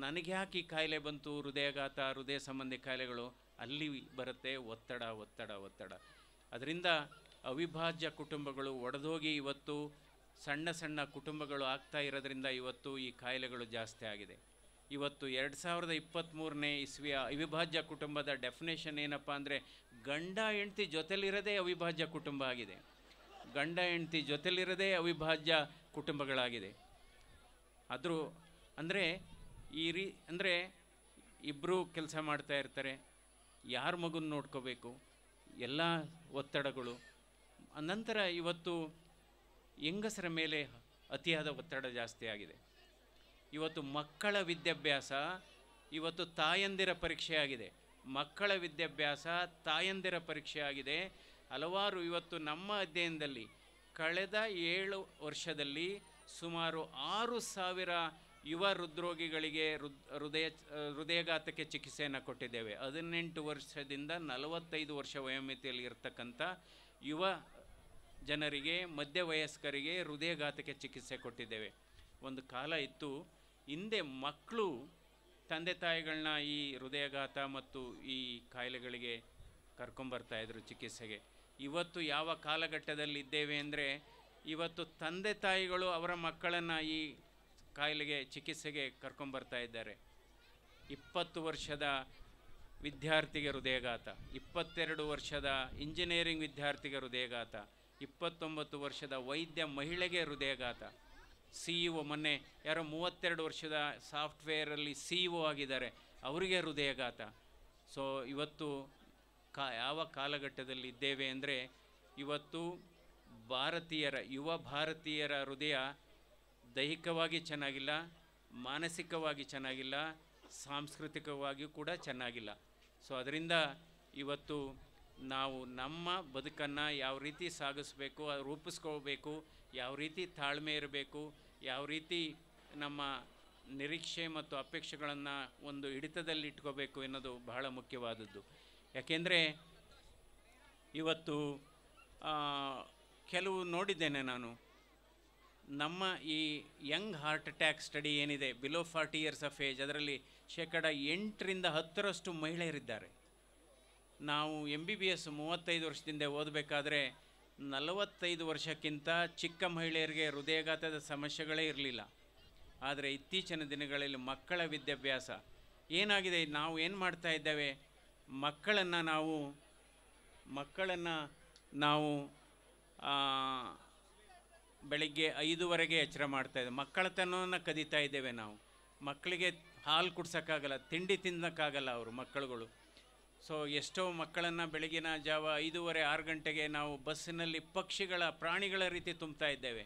ನನಗೆ ಯಾಕೆ ಈ ಕಾಯಿಲೆ ಬಂತು ಹೃದಯಾಘಾತ ಹೃದಯ ಸಂಬಂಧಿ ಕಾಯಿಲೆಗಳು ಅಲ್ಲಿ ಬರುತ್ತೆ ಒತ್ತಡ ಒತ್ತಡ ಒತ್ತಡ ಅದರಿಂದ ಅವಿಭಾಜ್ಯ ಕುಟುಂಬಗಳು ಒಡೆದೋಗಿ ಇವತ್ತು ಸಣ್ಣ ಸಣ್ಣ ಕುಟುಂಬಗಳು ಆಗ್ತಾ ಇರೋದ್ರಿಂದ ಇವತ್ತು ಈ ಕಾಯಿಲೆಗಳು ಜಾಸ್ತಿ ಆಗಿದೆ ಇವತ್ತು ಎರಡು ಸಾವಿರದ ಇಪ್ಪತ್ತ್ಮೂರನೇ ಇಸ್ವಿಯ ಅವಿಭಾಜ್ಯ ಕುಟುಂಬದ ಡೆಫಿನೇಷನ್ ಏನಪ್ಪ ಅಂದರೆ ಗಂಡ ಹೆಂಡ್ತಿ ಜೊತೆಲಿರದೇ ಅವಿಭಾಜ್ಯ ಕುಟುಂಬ ಆಗಿದೆ ಗಂಡ ಹೆಂಡ್ತಿ ಜೊತೆಲಿರದೇ ಅವಿಭಾಜ್ಯ ಕುಟುಂಬಗಳಾಗಿದೆ ಆದರೂ ಅಂದರೆ ಈ ರೀ ಅಂದರೆ ಇಬ್ಬರು ಕೆಲಸ ಮಾಡ್ತಾ ಇರ್ತಾರೆ ಯಾರ ಮಗುನ ನೋಡ್ಕೋಬೇಕು ಎಲ್ಲ ಒತ್ತಡಗಳು ನಂತರ ಇವತ್ತು ಹೆಂಗಸರ ಮೇಲೆ ಅತಿಯಾದ ಒತ್ತಡ ಜಾಸ್ತಿ ಆಗಿದೆ ಇವತ್ತು ಮಕ್ಕಳ ವಿದ್ಯಾಭ್ಯಾಸ ಇವತ್ತು ತಾಯಂದಿರ ಪರೀಕ್ಷೆ ಆಗಿದೆ ಮಕ್ಕಳ ವಿದ್ಯಾಭ್ಯಾಸ ತಾಯಂದಿರ ಪರೀಕ್ಷೆ ಆಗಿದೆ ಹಲವಾರು ಇವತ್ತು ನಮ್ಮ ಅಧ್ಯಯನದಲ್ಲಿ ಕಳೆದ ಏಳು ವರ್ಷದಲ್ಲಿ ಸುಮಾರು ಆರು ಸಾವಿರ ಯುವ ಹೃದ್ರೋಗಿಗಳಿಗೆ ಹೃದಯ ಹೃದಯಘಾತಕ್ಕೆ ಚಿಕಿತ್ಸೆಯನ್ನು ಕೊಟ್ಟಿದ್ದೇವೆ ಹದಿನೆಂಟು ವರ್ಷದಿಂದ ನಲವತ್ತೈದು ವರ್ಷ ವಯೋಮಿತಿಯಲ್ಲಿ ಇರತಕ್ಕಂಥ ಯುವ ಜನರಿಗೆ ಮಧ್ಯ ವಯಸ್ಕರಿಗೆ ಹೃದಯಘಾತಕ್ಕೆ ಚಿಕಿತ್ಸೆ ಕೊಟ್ಟಿದ್ದೇವೆ ಒಂದು ಕಾಲ ಇತ್ತು ಹಿಂದೆ ಮಕ್ಕಳು ತಂದೆ ತಾಯಿಗಳನ್ನ ಈ ಹೃದಯಘಾತ ಮತ್ತು ಈ ಕಾಯಿಲೆಗಳಿಗೆ ಕರ್ಕೊಂಬರ್ತಾಯಿದ್ರು ಚಿಕಿತ್ಸೆಗೆ ಇವತ್ತು ಯಾವ ಕಾಲಘಟ್ಟದಲ್ಲಿದ್ದೇವೆ ಅಂದರೆ ಇವತ್ತು ತಂದೆ ತಾಯಿಗಳು ಅವರ ಮಕ್ಕಳನ್ನು ಈ ಕಾಯಿಲೆಗೆ ಚಿಕಿತ್ಸೆಗೆ ಕರ್ಕೊಂಬರ್ತಾ ಇದ್ದಾರೆ ಇಪ್ಪತ್ತು ವರ್ಷದ ವಿದ್ಯಾರ್ಥಿಗೆ ಹೃದಯಘಾತ ಇಪ್ಪತ್ತೆರಡು ವರ್ಷದ ಇಂಜಿನಿಯರಿಂಗ್ ವಿದ್ಯಾರ್ಥಿಗೆ ಹೃದಯಘಾತ ಇಪ್ಪತ್ತೊಂಬತ್ತು ವರ್ಷದ ವೈದ್ಯ ಮಹಿಳೆಗೆ ಹೃದಯಾಘಾತ ಸಿ ಇ ಒ ಮೊನ್ನೆ ಯಾರೋ ಮೂವತ್ತೆರಡು ವರ್ಷದ ಸಾಫ್ಟ್ವೇರಲ್ಲಿ ಸಿ ಇ ಒ ಆಗಿದ್ದಾರೆ ಅವರಿಗೆ ಹೃದಯಾಘಾತ ಸೊ ಇವತ್ತು ಕಾ ಯಾವ ಕಾಲಘಟ್ಟದಲ್ಲಿ ಇದ್ದೇವೆ ಅಂದರೆ ಇವತ್ತು ಭಾರತೀಯರ ಯುವ ಭಾರತೀಯರ ಹೃದಯ ದೈಹಿಕವಾಗಿ ಚೆನ್ನಾಗಿಲ್ಲ ಮಾನಸಿಕವಾಗಿ ಚೆನ್ನಾಗಿಲ್ಲ ಸಾಂಸ್ಕೃತಿಕವಾಗಿಯೂ ಕೂಡ ಚೆನ್ನಾಗಿಲ್ಲ ಸೊ ಅದರಿಂದ ಇವತ್ತು ನಾವು ನಮ್ಮ ಬದುಕನ್ನು ಯಾವ ರೀತಿ ಸಾಗಿಸ್ಬೇಕು ಅದು ರೂಪಿಸ್ಕೋಬೇಕು ಯಾವ ರೀತಿ ತಾಳ್ಮೆ ಇರಬೇಕು ಯಾವ ರೀತಿ ನಮ್ಮ ನಿರೀಕ್ಷೆ ಮತ್ತು ಅಪೇಕ್ಷೆಗಳನ್ನು ಒಂದು ಹಿಡಿತದಲ್ಲಿ ಇಟ್ಕೋಬೇಕು ಎನ್ನೋದು ಬಹಳ ಮುಖ್ಯವಾದದ್ದು ಯಾಕೆಂದರೆ ಇವತ್ತು ಕೆಲವು ನೋಡಿದ್ದೇನೆ ನಾನು ನಮ್ಮ ಈ ಯಂಗ್ ಹಾರ್ಟ್ ಅಟ್ಯಾಕ್ ಸ್ಟಡಿ ಏನಿದೆ below forty years of age ಅದರಲ್ಲಿ ಶೇಕಡ ಎಂಟರಿಂದ ಹತ್ತರಷ್ಟು ಮಹಿಳೆಯರಿದ್ದಾರೆ ನಾವು ಎಮ್ ಬಿ ಬಿ ಎಸ್ ಮೂವತ್ತೈದು ವರ್ಷದಿಂದ ಓದಬೇಕಾದ್ರೆ ನಲವತ್ತೈದು ವರ್ಷಕ್ಕಿಂತ ಚಿಕ್ಕ ಮಹಿಳೆಯರಿಗೆ ಹೃದಯಘಾತದ ಸಮಸ್ಯೆಗಳೇ ಇರಲಿಲ್ಲ ಆದರೆ ಇತ್ತೀಚಿನ ದಿನಗಳಲ್ಲಿ ಮಕ್ಕಳ ವಿದ್ಯಾಭ್ಯಾಸ ಏನಾಗಿದೆ ನಾವು ಏನು ಮಾಡ್ತಾ ಇದ್ದೇವೆ ಮಕ್ಕಳನ್ನು ನಾವು ಮಕ್ಕಳನ್ನು ನಾವು ಬೆಳಗ್ಗೆ ಐದುವರೆಗೆ ಎಚ್ಚರ ಮಾಡ್ತಾಯಿದ್ದೇವೆ ಮಕ್ಕಳತನವನ್ನು ಕದೀತಾ ಇದ್ದೇವೆ ನಾವು ಮಕ್ಕಳಿಗೆ ಹಾಲು ಕುಡ್ಸೋಕ್ಕಾಗಲ್ಲ ತಿಂಡಿ ತಿನ್ನೋಕ್ಕಾಗಲ್ಲ ಅವರು ಮಕ್ಕಳುಗಳು ಸೊ ಎಷ್ಟೋ ಮಕ್ಕಳನ್ನು ಬೆಳಗಿನ ಜಾವ ಐದೂವರೆ ಆರು ಗಂಟೆಗೆ ನಾವು ಬಸ್ಸಿನಲ್ಲಿ ಪಕ್ಷಿಗಳ ಪ್ರಾಣಿಗಳ ರೀತಿ ತುಂಬ್ತಾ ಇದ್ದೇವೆ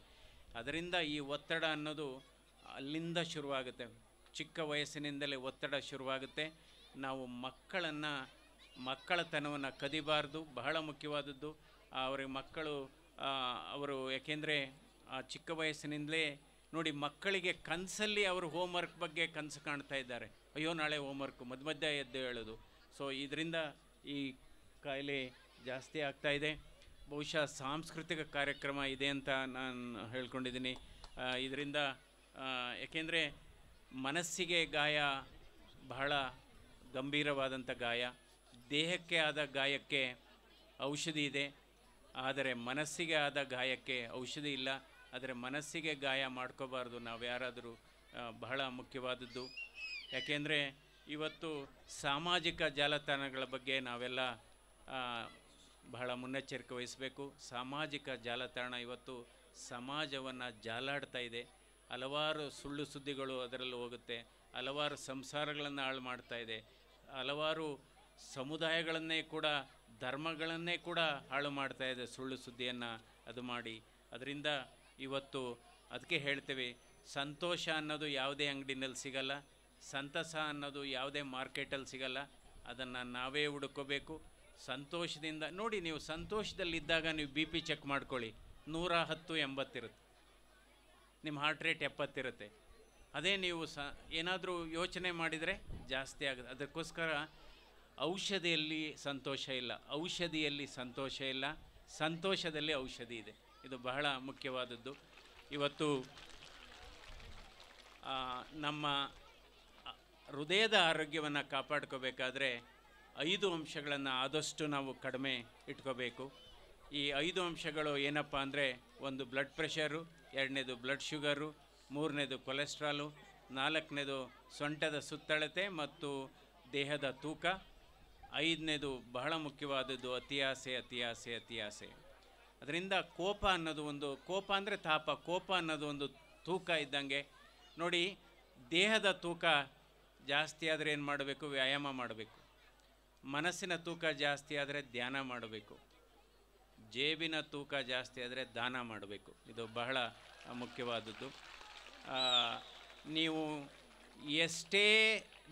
ಅದರಿಂದ ಈ ಒತ್ತಡ ಅನ್ನೋದು ಅಲ್ಲಿಂದ ಶುರುವಾಗುತ್ತೆ ಚಿಕ್ಕ ವಯಸ್ಸಿನಿಂದಲೇ ಒತ್ತಡ ಶುರುವಾಗುತ್ತೆ ನಾವು ಮಕ್ಕಳನ್ನು ಮಕ್ಕಳತನವನ್ನು ಕದಿಬಾರ್ದು ಬಹಳ ಮುಖ್ಯವಾದದ್ದು ಅವರಿಗೆ ಮಕ್ಕಳು ಅವರು ಯಾಕೆಂದರೆ ಚಿಕ್ಕ ವಯಸ್ಸಿನಿಂದಲೇ ನೋಡಿ ಮಕ್ಕಳಿಗೆ ಕನಸಲ್ಲಿ ಅವರು ಹೋಮ್ವರ್ಕ್ ಬಗ್ಗೆ ಕನಸು ಕಾಣ್ತಾ ಇದ್ದಾರೆ ಅಯ್ಯೋ ನಾಳೆ ಹೋಮ್ವರ್ಕು ಮಧ್ಯ ಮಧ್ಯ ಎದ್ದು ಹೇಳೋದು ಸೊ ಇದರಿಂದ ಈ ಕಾಯಿಲೆ ಜಾಸ್ತಿ ಆಗ್ತಾಯಿದೆ ಬಹುಶಃ ಸಾಂಸ್ಕೃತಿಕ ಕಾರ್ಯಕ್ರಮ ಇದೆ ಅಂತ ನಾನು ಹೇಳ್ಕೊಂಡಿದ್ದೀನಿ ಇದರಿಂದ ಏಕೆಂದರೆ ಮನಸ್ಸಿಗೆ ಗಾಯ ಬಹಳ ಗಂಭೀರವಾದಂಥ ಗಾಯ ದೇಹಕ್ಕೆ ಆದ ಗಾಯಕ್ಕೆ ಔಷಧಿ ಇದೆ ಆದರೆ ಮನಸ್ಸಿಗೆ ಆದ ಗಾಯಕ್ಕೆ ಔಷಧಿ ಇಲ್ಲ ಆದರೆ ಮನಸ್ಸಿಗೆ ಗಾಯ ಮಾಡ್ಕೋಬಾರ್ದು ನಾವು ಯಾರಾದರೂ ಬಹಳ ಮುಖ್ಯವಾದದ್ದು ಯಾಕೆಂದರೆ ಇವತ್ತು ಸಾಮಾಜಿಕ ಜಾಲತಾಣಗಳ ಬಗ್ಗೆ ನಾವೆಲ್ಲ ಬಹಳ ಮುನ್ನೆಚ್ಚರಿಕೆ ವಹಿಸಬೇಕು ಸಾಮಾಜಿಕ ಜಾಲತಾಣ ಇವತ್ತು ಸಮಾಜವನ್ನು ಜಾಲಾಡ್ತಾ ಇದೆ ಹಲವಾರು ಸುಳ್ಳು ಸುದ್ದಿಗಳು ಅದರಲ್ಲಿ ಹೋಗುತ್ತೆ ಹಲವಾರು ಸಂಸಾರಗಳನ್ನು ಹಾಳು ಮಾಡ್ತಾ ಇದೆ ಹಲವಾರು ಸಮುದಾಯಗಳನ್ನೇ ಕೂಡ ಧರ್ಮಗಳನ್ನೇ ಕೂಡ ಹಾಳು ಮಾಡ್ತಾ ಇದೆ ಸುಳ್ಳು ಸುದ್ದಿಯನ್ನು ಅದು ಮಾಡಿ ಅದರಿಂದ ಇವತ್ತು ಅದಕ್ಕೆ ಹೇಳ್ತೇವೆ ಸಂತೋಷ ಅನ್ನೋದು ಯಾವುದೇ ಅಂಗಡಿನಲ್ಲಿ ಸಿಗಲ್ಲ ಸಂತಸ ಅನ್ನೋದು ಯಾವುದೇ ಮಾರ್ಕೆಟಲ್ಲಿ ಸಿಗಲ್ಲ ಅದನ್ನು ನಾವೇ ಹುಡುಕೋಬೇಕು ಸಂತೋಷದಿಂದ ನೋಡಿ ನೀವು ಸಂತೋಷದಲ್ಲಿದ್ದಾಗ ನೀವು ಬಿ ಪಿ ಚೆಕ್ ಮಾಡ್ಕೊಳ್ಳಿ ನೂರ ಹತ್ತು ಎಂಬತ್ತಿರುತ್ತೆ ನಿಮ್ಮ ಹಾರ್ಟ್ ರೇಟ್ ಎಪ್ಪತ್ತಿರುತ್ತೆ ಅದೇ ನೀವು ಸ ಏನಾದರೂ ಯೋಚನೆ ಮಾಡಿದರೆ ಜಾಸ್ತಿ ಆಗುತ್ತೆ ಅದಕ್ಕೋಸ್ಕರ ಔಷಧಿಯಲ್ಲಿ ಸಂತೋಷ ಇಲ್ಲ ಔಷಧಿಯಲ್ಲಿ ಸಂತೋಷ ಇಲ್ಲ ಸಂತೋಷದಲ್ಲಿ ಔಷಧಿ ಇದೆ ಇದು ಬಹಳ ಮುಖ್ಯವಾದದ್ದು ಇವತ್ತು ನಮ್ಮ ಹೃದಯದ ಆರೋಗ್ಯವನ್ನು ಕಾಪಾಡ್ಕೋಬೇಕಾದ್ರೆ ಐದು ಅಂಶಗಳನ್ನು ಆದಷ್ಟು ನಾವು ಕಡಿಮೆ ಇಟ್ಕೋಬೇಕು ಈ ಐದು ಅಂಶಗಳು ಏನಪ್ಪ ಅಂದರೆ ಒಂದು ಬ್ಲಡ್ ಪ್ರೆಷರು ಎರಡನೇದು ಬ್ಲಡ್ ಶುಗರು ಮೂರನೇದು ಕೊಲೆಸ್ಟ್ರಾಲು ನಾಲ್ಕನೇದು ಸೊಂಟದ ಸುತ್ತಳತೆ ಮತ್ತು ದೇಹದ ತೂಕ ಐದನೇದು ಬಹಳ ಮುಖ್ಯವಾದದ್ದು ಅತಿಯಾಸೆ ಅತಿಯಾಸೆ ಅತಿಯಾಸೆ ಅದರಿಂದ ಕೋಪ ಅನ್ನೋದು ಒಂದು ಕೋಪ ಅಂದರೆ ತಾಪ ಕೋಪ ಅನ್ನೋದು ಒಂದು ತೂಕ ಇದ್ದಂಗೆ ನೋಡಿ ದೇಹದ ತೂಕ ಜಾಸ್ತಿ ಆದರೆ ಏನು ಮಾಡಬೇಕು ವ್ಯಾಯಾಮ ಮಾಡಬೇಕು ಮನಸ್ಸಿನ ತೂಕ ಜಾಸ್ತಿ ಆದರೆ ಧ್ಯಾನ ಮಾಡಬೇಕು ಜೇಬಿನ ತೂಕ ಜಾಸ್ತಿ ಆದರೆ ದಾನ ಮಾಡಬೇಕು ಇದು ಬಹಳ ಮುಖ್ಯವಾದದ್ದು ನೀವು ಎಷ್ಟೇ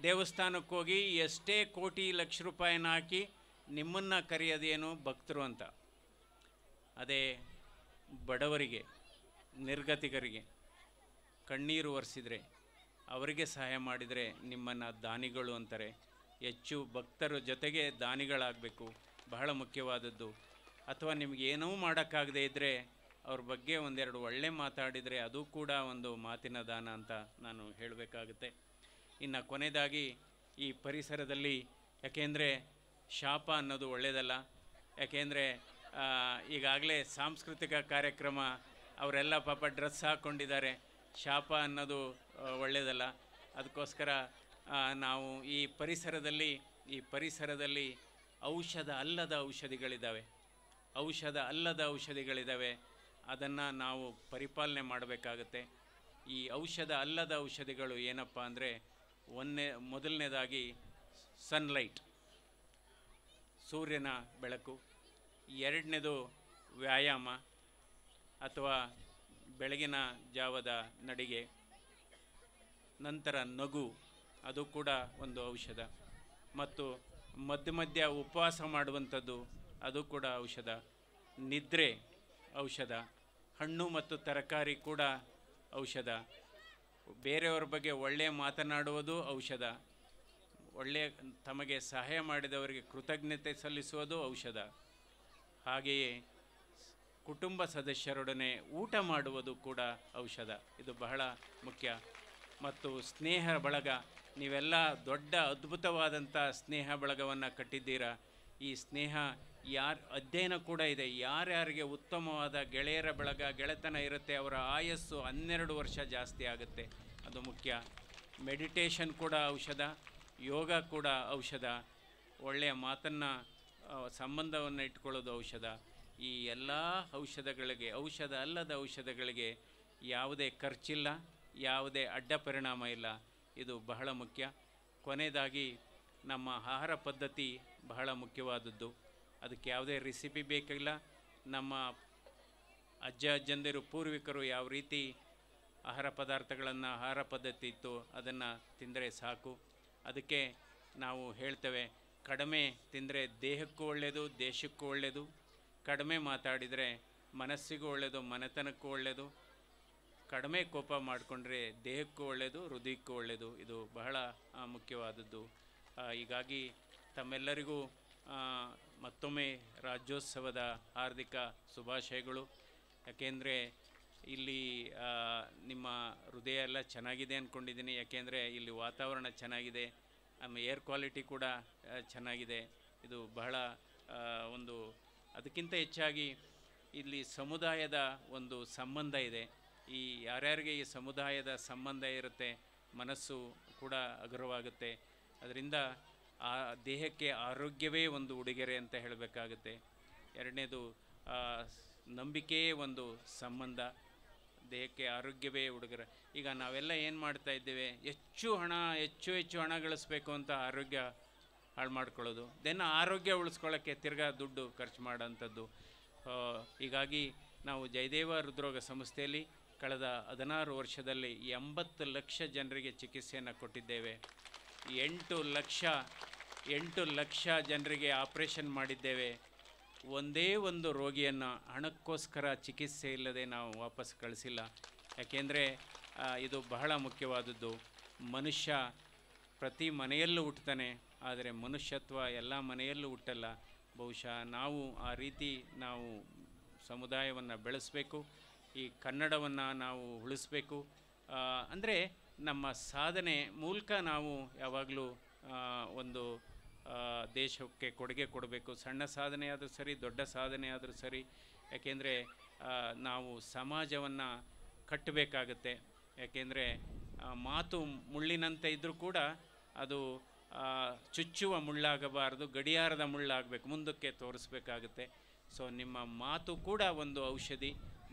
ದೇವಸ್ಥಾನಕ್ಕೆ ಹೋಗಿ ಎಷ್ಟೇ ಕೋಟಿ ಲಕ್ಷ ರೂಪಾಯಿನ ಹಾಕಿ ನಿಮ್ಮನ್ನು ಕರೆಯೋದೇನು ಭಕ್ತರು ಅಂತ ಅದೇ ಬಡವರಿಗೆ ನಿರ್ಗತಿಕರಿಗೆ ಕಣ್ಣೀರು ಒರೆಸಿದರೆ ಅವರಿಗೆ ಸಹಾಯ ಮಾಡಿದರೆ ನಿಮ್ಮನ್ನು ದಾನಿಗಳು ಅಂತಾರೆ ಹೆಚ್ಚು ಭಕ್ತರ ಜೊತೆಗೆ ದಾನಿಗಳಾಗಬೇಕು ಬಹಳ ಮುಖ್ಯವಾದದ್ದು ಅಥವಾ ನಿಮಗೆ ಏನೂ ಮಾಡೋಕ್ಕಾಗದೇ ಇದ್ದರೆ ಅವ್ರ ಬಗ್ಗೆ ಒಂದೆರಡು ಒಳ್ಳೆ ಮಾತಾಡಿದರೆ ಅದು ಕೂಡ ಒಂದು ಮಾತಿನ ದಾನ ಅಂತ ನಾನು ಹೇಳಬೇಕಾಗುತ್ತೆ ಇನ್ನು ಕೊನೆಯದಾಗಿ ಈ ಪರಿಸರದಲ್ಲಿ ಯಾಕೆಂದರೆ ಶಾಪ ಅನ್ನೋದು ಒಳ್ಳೆಯದಲ್ಲ ಯಾಕೆಂದರೆ ಈಗಾಗಲೇ ಸಾಂಸ್ಕೃತಿಕ ಕಾರ್ಯಕ್ರಮ ಅವರೆಲ್ಲ ಪಾಪ ಡ್ರೆಸ್ ಹಾಕ್ಕೊಂಡಿದ್ದಾರೆ ಶಾಪ ಅನ್ನೋದು ಒಳ್ಳೆಯದಲ್ಲ ಅದಕ್ಕೋಸ್ಕರ ನಾವು ಈ ಪರಿಸರದಲ್ಲಿ ಈ ಪರಿಸರದಲ್ಲಿ ಔಷಧ ಅಲ್ಲದ ಔಷಧಿಗಳಿದ್ದಾವೆ ಔಷಧ ಅಲ್ಲದ ಔಷಧಿಗಳಿದ್ದಾವೆ ಅದನ್ನು ನಾವು ಪರಿಪಾಲನೆ ಮಾಡಬೇಕಾಗತ್ತೆ ಈ ಔಷಧ ಅಲ್ಲದ ಔಷಧಿಗಳು ಏನಪ್ಪ ಅಂದರೆ ಒಂದೇ ಮೊದಲನೇದಾಗಿ ಸನ್ಲೈಟ್ ಸೂರ್ಯನ ಬೆಳಕು ಎರಡನೇದು ವ್ಯಾಯಾಮ ಅಥವಾ ಬೆಳಗಿನ ಜಾವದ ನಡಿಗೆ ನಂತರ ನಗು ಅದು ಕೂಡ ಒಂದು ಔಷಧ ಮತ್ತು ಮಧ್ಯ ಮಧ್ಯ ಉಪವಾಸ ಮಾಡುವಂಥದ್ದು ಅದು ಕೂಡ ಔಷಧ ನಿದ್ರೆ ಔಷಧ ಹಣ್ಣು ಮತ್ತು ತರಕಾರಿ ಕೂಡ ಔಷಧ ಬೇರೆಯವರ ಬಗ್ಗೆ ಒಳ್ಳೆಯ ಮಾತನಾಡುವುದು ಔಷಧ ಒಳ್ಳೆಯ ತಮಗೆ ಸಹಾಯ ಮಾಡಿದವರಿಗೆ ಕೃತಜ್ಞತೆ ಸಲ್ಲಿಸುವುದು ಔಷಧ ಹಾಗೆಯೇ ಕುಟುಂಬ ಸದಸ್ಯರೊಡನೆ ಊಟ ಮಾಡುವುದು ಕೂಡ ಔಷಧ ಇದು ಬಹಳ ಮುಖ್ಯ ಮತ್ತು ಸ್ನೇಹ ಬಳಗ ನೀವೆಲ್ಲ ದೊಡ್ಡ ಅದ್ಭುತವಾದಂಥ ಸ್ನೇಹ ಬಳಗವನ್ನು ಕಟ್ಟಿದ್ದೀರಾ ಈ ಸ್ನೇಹ ಯಾರು ಅಧ್ಯಯನ ಕೂಡ ಇದೆ ಯಾರ್ಯಾರಿಗೆ ಉತ್ತಮವಾದ ಗೆಳೆಯರ ಬಳಗ ಗೆಳೆತನ ಇರುತ್ತೆ ಅವರ ಆಯಸ್ಸು ಹನ್ನೆರಡು ವರ್ಷ ಜಾಸ್ತಿ ಆಗುತ್ತೆ ಅದು ಮುಖ್ಯ ಮೆಡಿಟೇಷನ್ ಕೂಡ ಔಷಧ ಯೋಗ ಕೂಡ ಔಷಧ ಒಳ್ಳೆಯ ಮಾತನ್ನು ಸಂಬಂಧವನ್ನು ಇಟ್ಕೊಳ್ಳೋದು ಔಷಧ ಈ ಎಲ್ಲ ಔಷಧಗಳಿಗೆ ಔಷಧ ಅಲ್ಲದ ಔಷಧಗಳಿಗೆ ಯಾವುದೇ ಖರ್ಚಿಲ್ಲ ಯಾವುದೇ ಅಡ್ಡ ಪರಿಣಾಮ ಇಲ್ಲ ಇದು ಬಹಳ ಮುಖ್ಯ ಕೊನೆಯದಾಗಿ ನಮ್ಮ ಆಹಾರ ಪದ್ಧತಿ ಬಹಳ ಮುಖ್ಯವಾದದ್ದು ಅದಕ್ಕೆ ಯಾವುದೇ ರೆಸಿಪಿ ಬೇಕಿಲ್ಲ ನಮ್ಮ ಅಜ್ಜ ಅಜ್ಜಂದಿರು ಪೂರ್ವಿಕರು ಯಾವ ರೀತಿ ಆಹಾರ ಪದಾರ್ಥಗಳನ್ನು ಆಹಾರ ಪದ್ಧತಿ ಇತ್ತು ಅದನ್ನು ತಿಂದರೆ ಸಾಕು ಅದಕ್ಕೆ ನಾವು ಹೇಳ್ತೇವೆ ಕಡಿಮೆ ತಿಂದರೆ ದೇಹಕ್ಕೂ ಒಳ್ಳೆಯದು ದೇಶಕ್ಕೂ ಒಳ್ಳೆಯದು ಕಡಿಮೆ ಮಾತಾಡಿದರೆ ಮನಸ್ಸಿಗೂ ಒಳ್ಳೆಯದು ಮನೆತನಕ್ಕೂ ಒಳ್ಳೆಯದು ಕಡಿಮೆ ಕೋಪ ಮಾಡಿಕೊಂಡ್ರೆ ದೇಹಕ್ಕೂ ಒಳ್ಳೆಯದು ಹೃದಯಕ್ಕೂ ಒಳ್ಳೆಯದು ಇದು ಬಹಳ ಮುಖ್ಯವಾದದ್ದು ಹೀಗಾಗಿ ತಮ್ಮೆಲ್ಲರಿಗೂ ಮತ್ತೊಮ್ಮೆ ರಾಜ್ಯೋತ್ಸವದ ಹಾರ್ದಿಕ ಶುಭಾಶಯಗಳು ಯಾಕೆಂದರೆ ಇಲ್ಲಿ ನಿಮ್ಮ ಹೃದಯ ಎಲ್ಲ ಚೆನ್ನಾಗಿದೆ ಅಂದ್ಕೊಂಡಿದ್ದೀನಿ ಯಾಕೆಂದರೆ ಇಲ್ಲಿ ವಾತಾವರಣ ಚೆನ್ನಾಗಿದೆ ಆಮೇಲೆ ಏರ್ ಕ್ವಾಲಿಟಿ ಕೂಡ ಚೆನ್ನಾಗಿದೆ ಇದು ಬಹಳ ಒಂದು ಅದಕ್ಕಿಂತ ಹೆಚ್ಚಾಗಿ ಇಲ್ಲಿ ಸಮುದಾಯದ ಒಂದು ಸಂಬಂಧ ಇದೆ ಈ ಯಾರ್ಯಾರಿಗೆ ಈ ಸಮುದಾಯದ ಸಂಬಂಧ ಇರುತ್ತೆ ಮನಸ್ಸು ಕೂಡ ಅಗ್ರವಾಗುತ್ತೆ ಅದರಿಂದ ಆ ದೇಹಕ್ಕೆ ಆರೋಗ್ಯವೇ ಒಂದು ಉಡುಗೆರೆ ಅಂತ ಹೇಳಬೇಕಾಗುತ್ತೆ ಎರಡನೇದು ನಂಬಿಕೆಯೇ ಒಂದು ಸಂಬಂಧ ದೇಹಕ್ಕೆ ಆರೋಗ್ಯವೇ ಉಡುಗೊರೆ ಈಗ ನಾವೆಲ್ಲ ಏನು ಮಾಡ್ತಾ ಇದ್ದೇವೆ ಹೆಚ್ಚು ಹಣ ಹೆಚ್ಚು ಹೆಚ್ಚು ಹಣ ಗಳಿಸ್ಬೇಕು ಅಂತ ಆರೋಗ್ಯ ಹಾಳು ಮಾಡ್ಕೊಳ್ಳೋದು ದೆನ್ ಆರೋಗ್ಯ ಉಳಿಸ್ಕೊಳ್ಳೋಕ್ಕೆ ತಿರ್ಗಾ ದುಡ್ಡು ಖರ್ಚು ಮಾಡೋಂಥದ್ದು ಹೀಗಾಗಿ ನಾವು ಜಯದೇವ ಹೃದ್ರೋಗ ಸಂಸ್ಥೆಯಲ್ಲಿ ಕಳೆದ ಹದಿನಾರು ವರ್ಷದಲ್ಲಿ ಎಂಬತ್ತು ಲಕ್ಷ ಜನರಿಗೆ ಚಿಕಿತ್ಸೆಯನ್ನು ಕೊಟ್ಟಿದ್ದೇವೆ ಎಂಟು ಲಕ್ಷ ಎಂಟು ಲಕ್ಷ ಜನರಿಗೆ ಆಪ್ರೇಷನ್ ಮಾಡಿದ್ದೇವೆ ಒಂದೇ ಒಂದು ರೋಗಿಯನ್ನು ಹಣಕ್ಕೋಸ್ಕರ ಚಿಕಿತ್ಸೆ ಇಲ್ಲದೆ ನಾವು ವಾಪಸ್ ಕಳಿಸಿಲ್ಲ ಯಾಕೆಂದರೆ ಇದು ಬಹಳ ಮುಖ್ಯವಾದದ್ದು ಮನುಷ್ಯ ಪ್ರತಿ ಮನೆಯಲ್ಲೂ ಹುಟ್ಟುತ್ತಾನೆ ಆದರೆ ಮನುಷ್ಯತ್ವ ಎಲ್ಲ ಮನೆಯಲ್ಲೂ ಹುಟ್ಟಲ್ಲ ಬಹುಶಃ ನಾವು ಆ ರೀತಿ ನಾವು ಸಮುದಾಯವನ್ನು ಬೆಳೆಸಬೇಕು ಈ ಕನ್ನಡವನ್ನು ನಾವು ಉಳಿಸ್ಬೇಕು ಅಂದರೆ ನಮ್ಮ ಸಾಧನೆ ಮೂಲಕ ನಾವು ಯಾವಾಗಲೂ ಒಂದು ದೇಶಕ್ಕೆ ಕೊಡುಗೆ ಕೊಡಬೇಕು ಸಣ್ಣ ಸಾಧನೆ ಆದರೂ ಸರಿ ದೊಡ್ಡ ಸಾಧನೆ ಆದರೂ ಸರಿ ಯಾಕೆಂದರೆ ನಾವು ಸಮಾಜವನ್ನು ಕಟ್ಟಬೇಕಾಗತ್ತೆ ಯಾಕೆಂದರೆ ಮಾತು ಮುಳ್ಳಿನಂತೆ ಇದ್ದರೂ ಕೂಡ ಅದು ಚುಚ್ಚುವ ಮುಳ್ಳಾಗಬಾರದು ಗಡಿಯಾರದ ಮುಳ್ಳಾಗಬೇಕು ಮುಂದಕ್ಕೆ ತೋರಿಸ್ಬೇಕಾಗುತ್ತೆ ಸೊ ನಿಮ್ಮ ಮಾತು ಕೂಡ ಒಂದು ಔಷಧಿ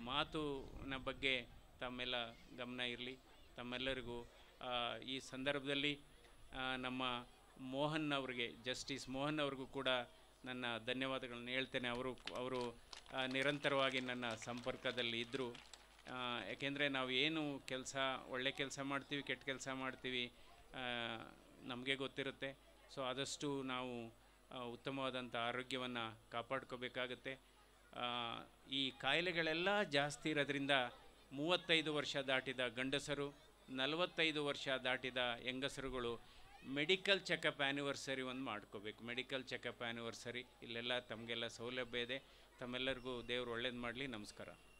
ಮಾತುನ ಬಗ್ಗೆ ತಮ್ಮೆಲ್ಲ ಗಮನ ಇರಲಿ ತಮ್ಮೆಲ್ಲರಿಗೂ ಈ ಸಂದರ್ಭದಲ್ಲಿ ನಮ್ಮ ಮೋಹನ್ ಅವರಿಗೆ ಜಸ್ಟಿಸ್ ಮೋಹನ್ ಅವ್ರಿಗೂ ಕೂಡ ನನ್ನ ಧನ್ಯವಾದಗಳನ್ನು ಹೇಳ್ತೇನೆ ಅವರು ಅವರು ನಿರಂತರವಾಗಿ ನನ್ನ ಸಂಪರ್ಕದಲ್ಲಿ ಇದ್ದರು ಯಾಕೆಂದರೆ ನಾವು ಏನು ಕೆಲಸ ಒಳ್ಳೆ ಕೆಲಸ ಮಾಡ್ತೀವಿ ಕೆಟ್ಟ ಕೆಲಸ ಮಾಡ್ತೀವಿ ನಮಗೆ ಗೊತ್ತಿರುತ್ತೆ ಸೊ ಆದಷ್ಟು ನಾವು ಉತ್ತಮವಾದಂಥ ಆರೋಗ್ಯವನ್ನು ಕಾಪಾಡ್ಕೋಬೇಕಾಗತ್ತೆ ಈ ಕಾಯಿಲೆಗಳೆಲ್ಲ ಜಾಸ್ತಿ ಇರೋದ್ರಿಂದ ಮೂವತ್ತೈದು ವರ್ಷ ದಾಟಿದ ಗಂಡಸರು ನಲವತ್ತೈದು ವರ್ಷ ದಾಟಿದ ಹೆಂಗಸರುಗಳು ಮೆಡಿಕಲ್ ಚೆಕಪ್ ಆ್ಯನಿವರ್ಸರಿ ಒಂದು ಮಾಡ್ಕೋಬೇಕು ಮೆಡಿಕಲ್ ಚೆಕಪ್ ಆ್ಯನಿವರ್ಸರಿ ಇಲ್ಲೆಲ್ಲ ತಮಗೆಲ್ಲ ಸೌಲಭ್ಯ ಇದೆ ತಮ್ಮೆಲ್ಲರಿಗೂ ದೇವರು ಒಳ್ಳೇದು ಮಾಡಲಿ ನಮಸ್ಕಾರ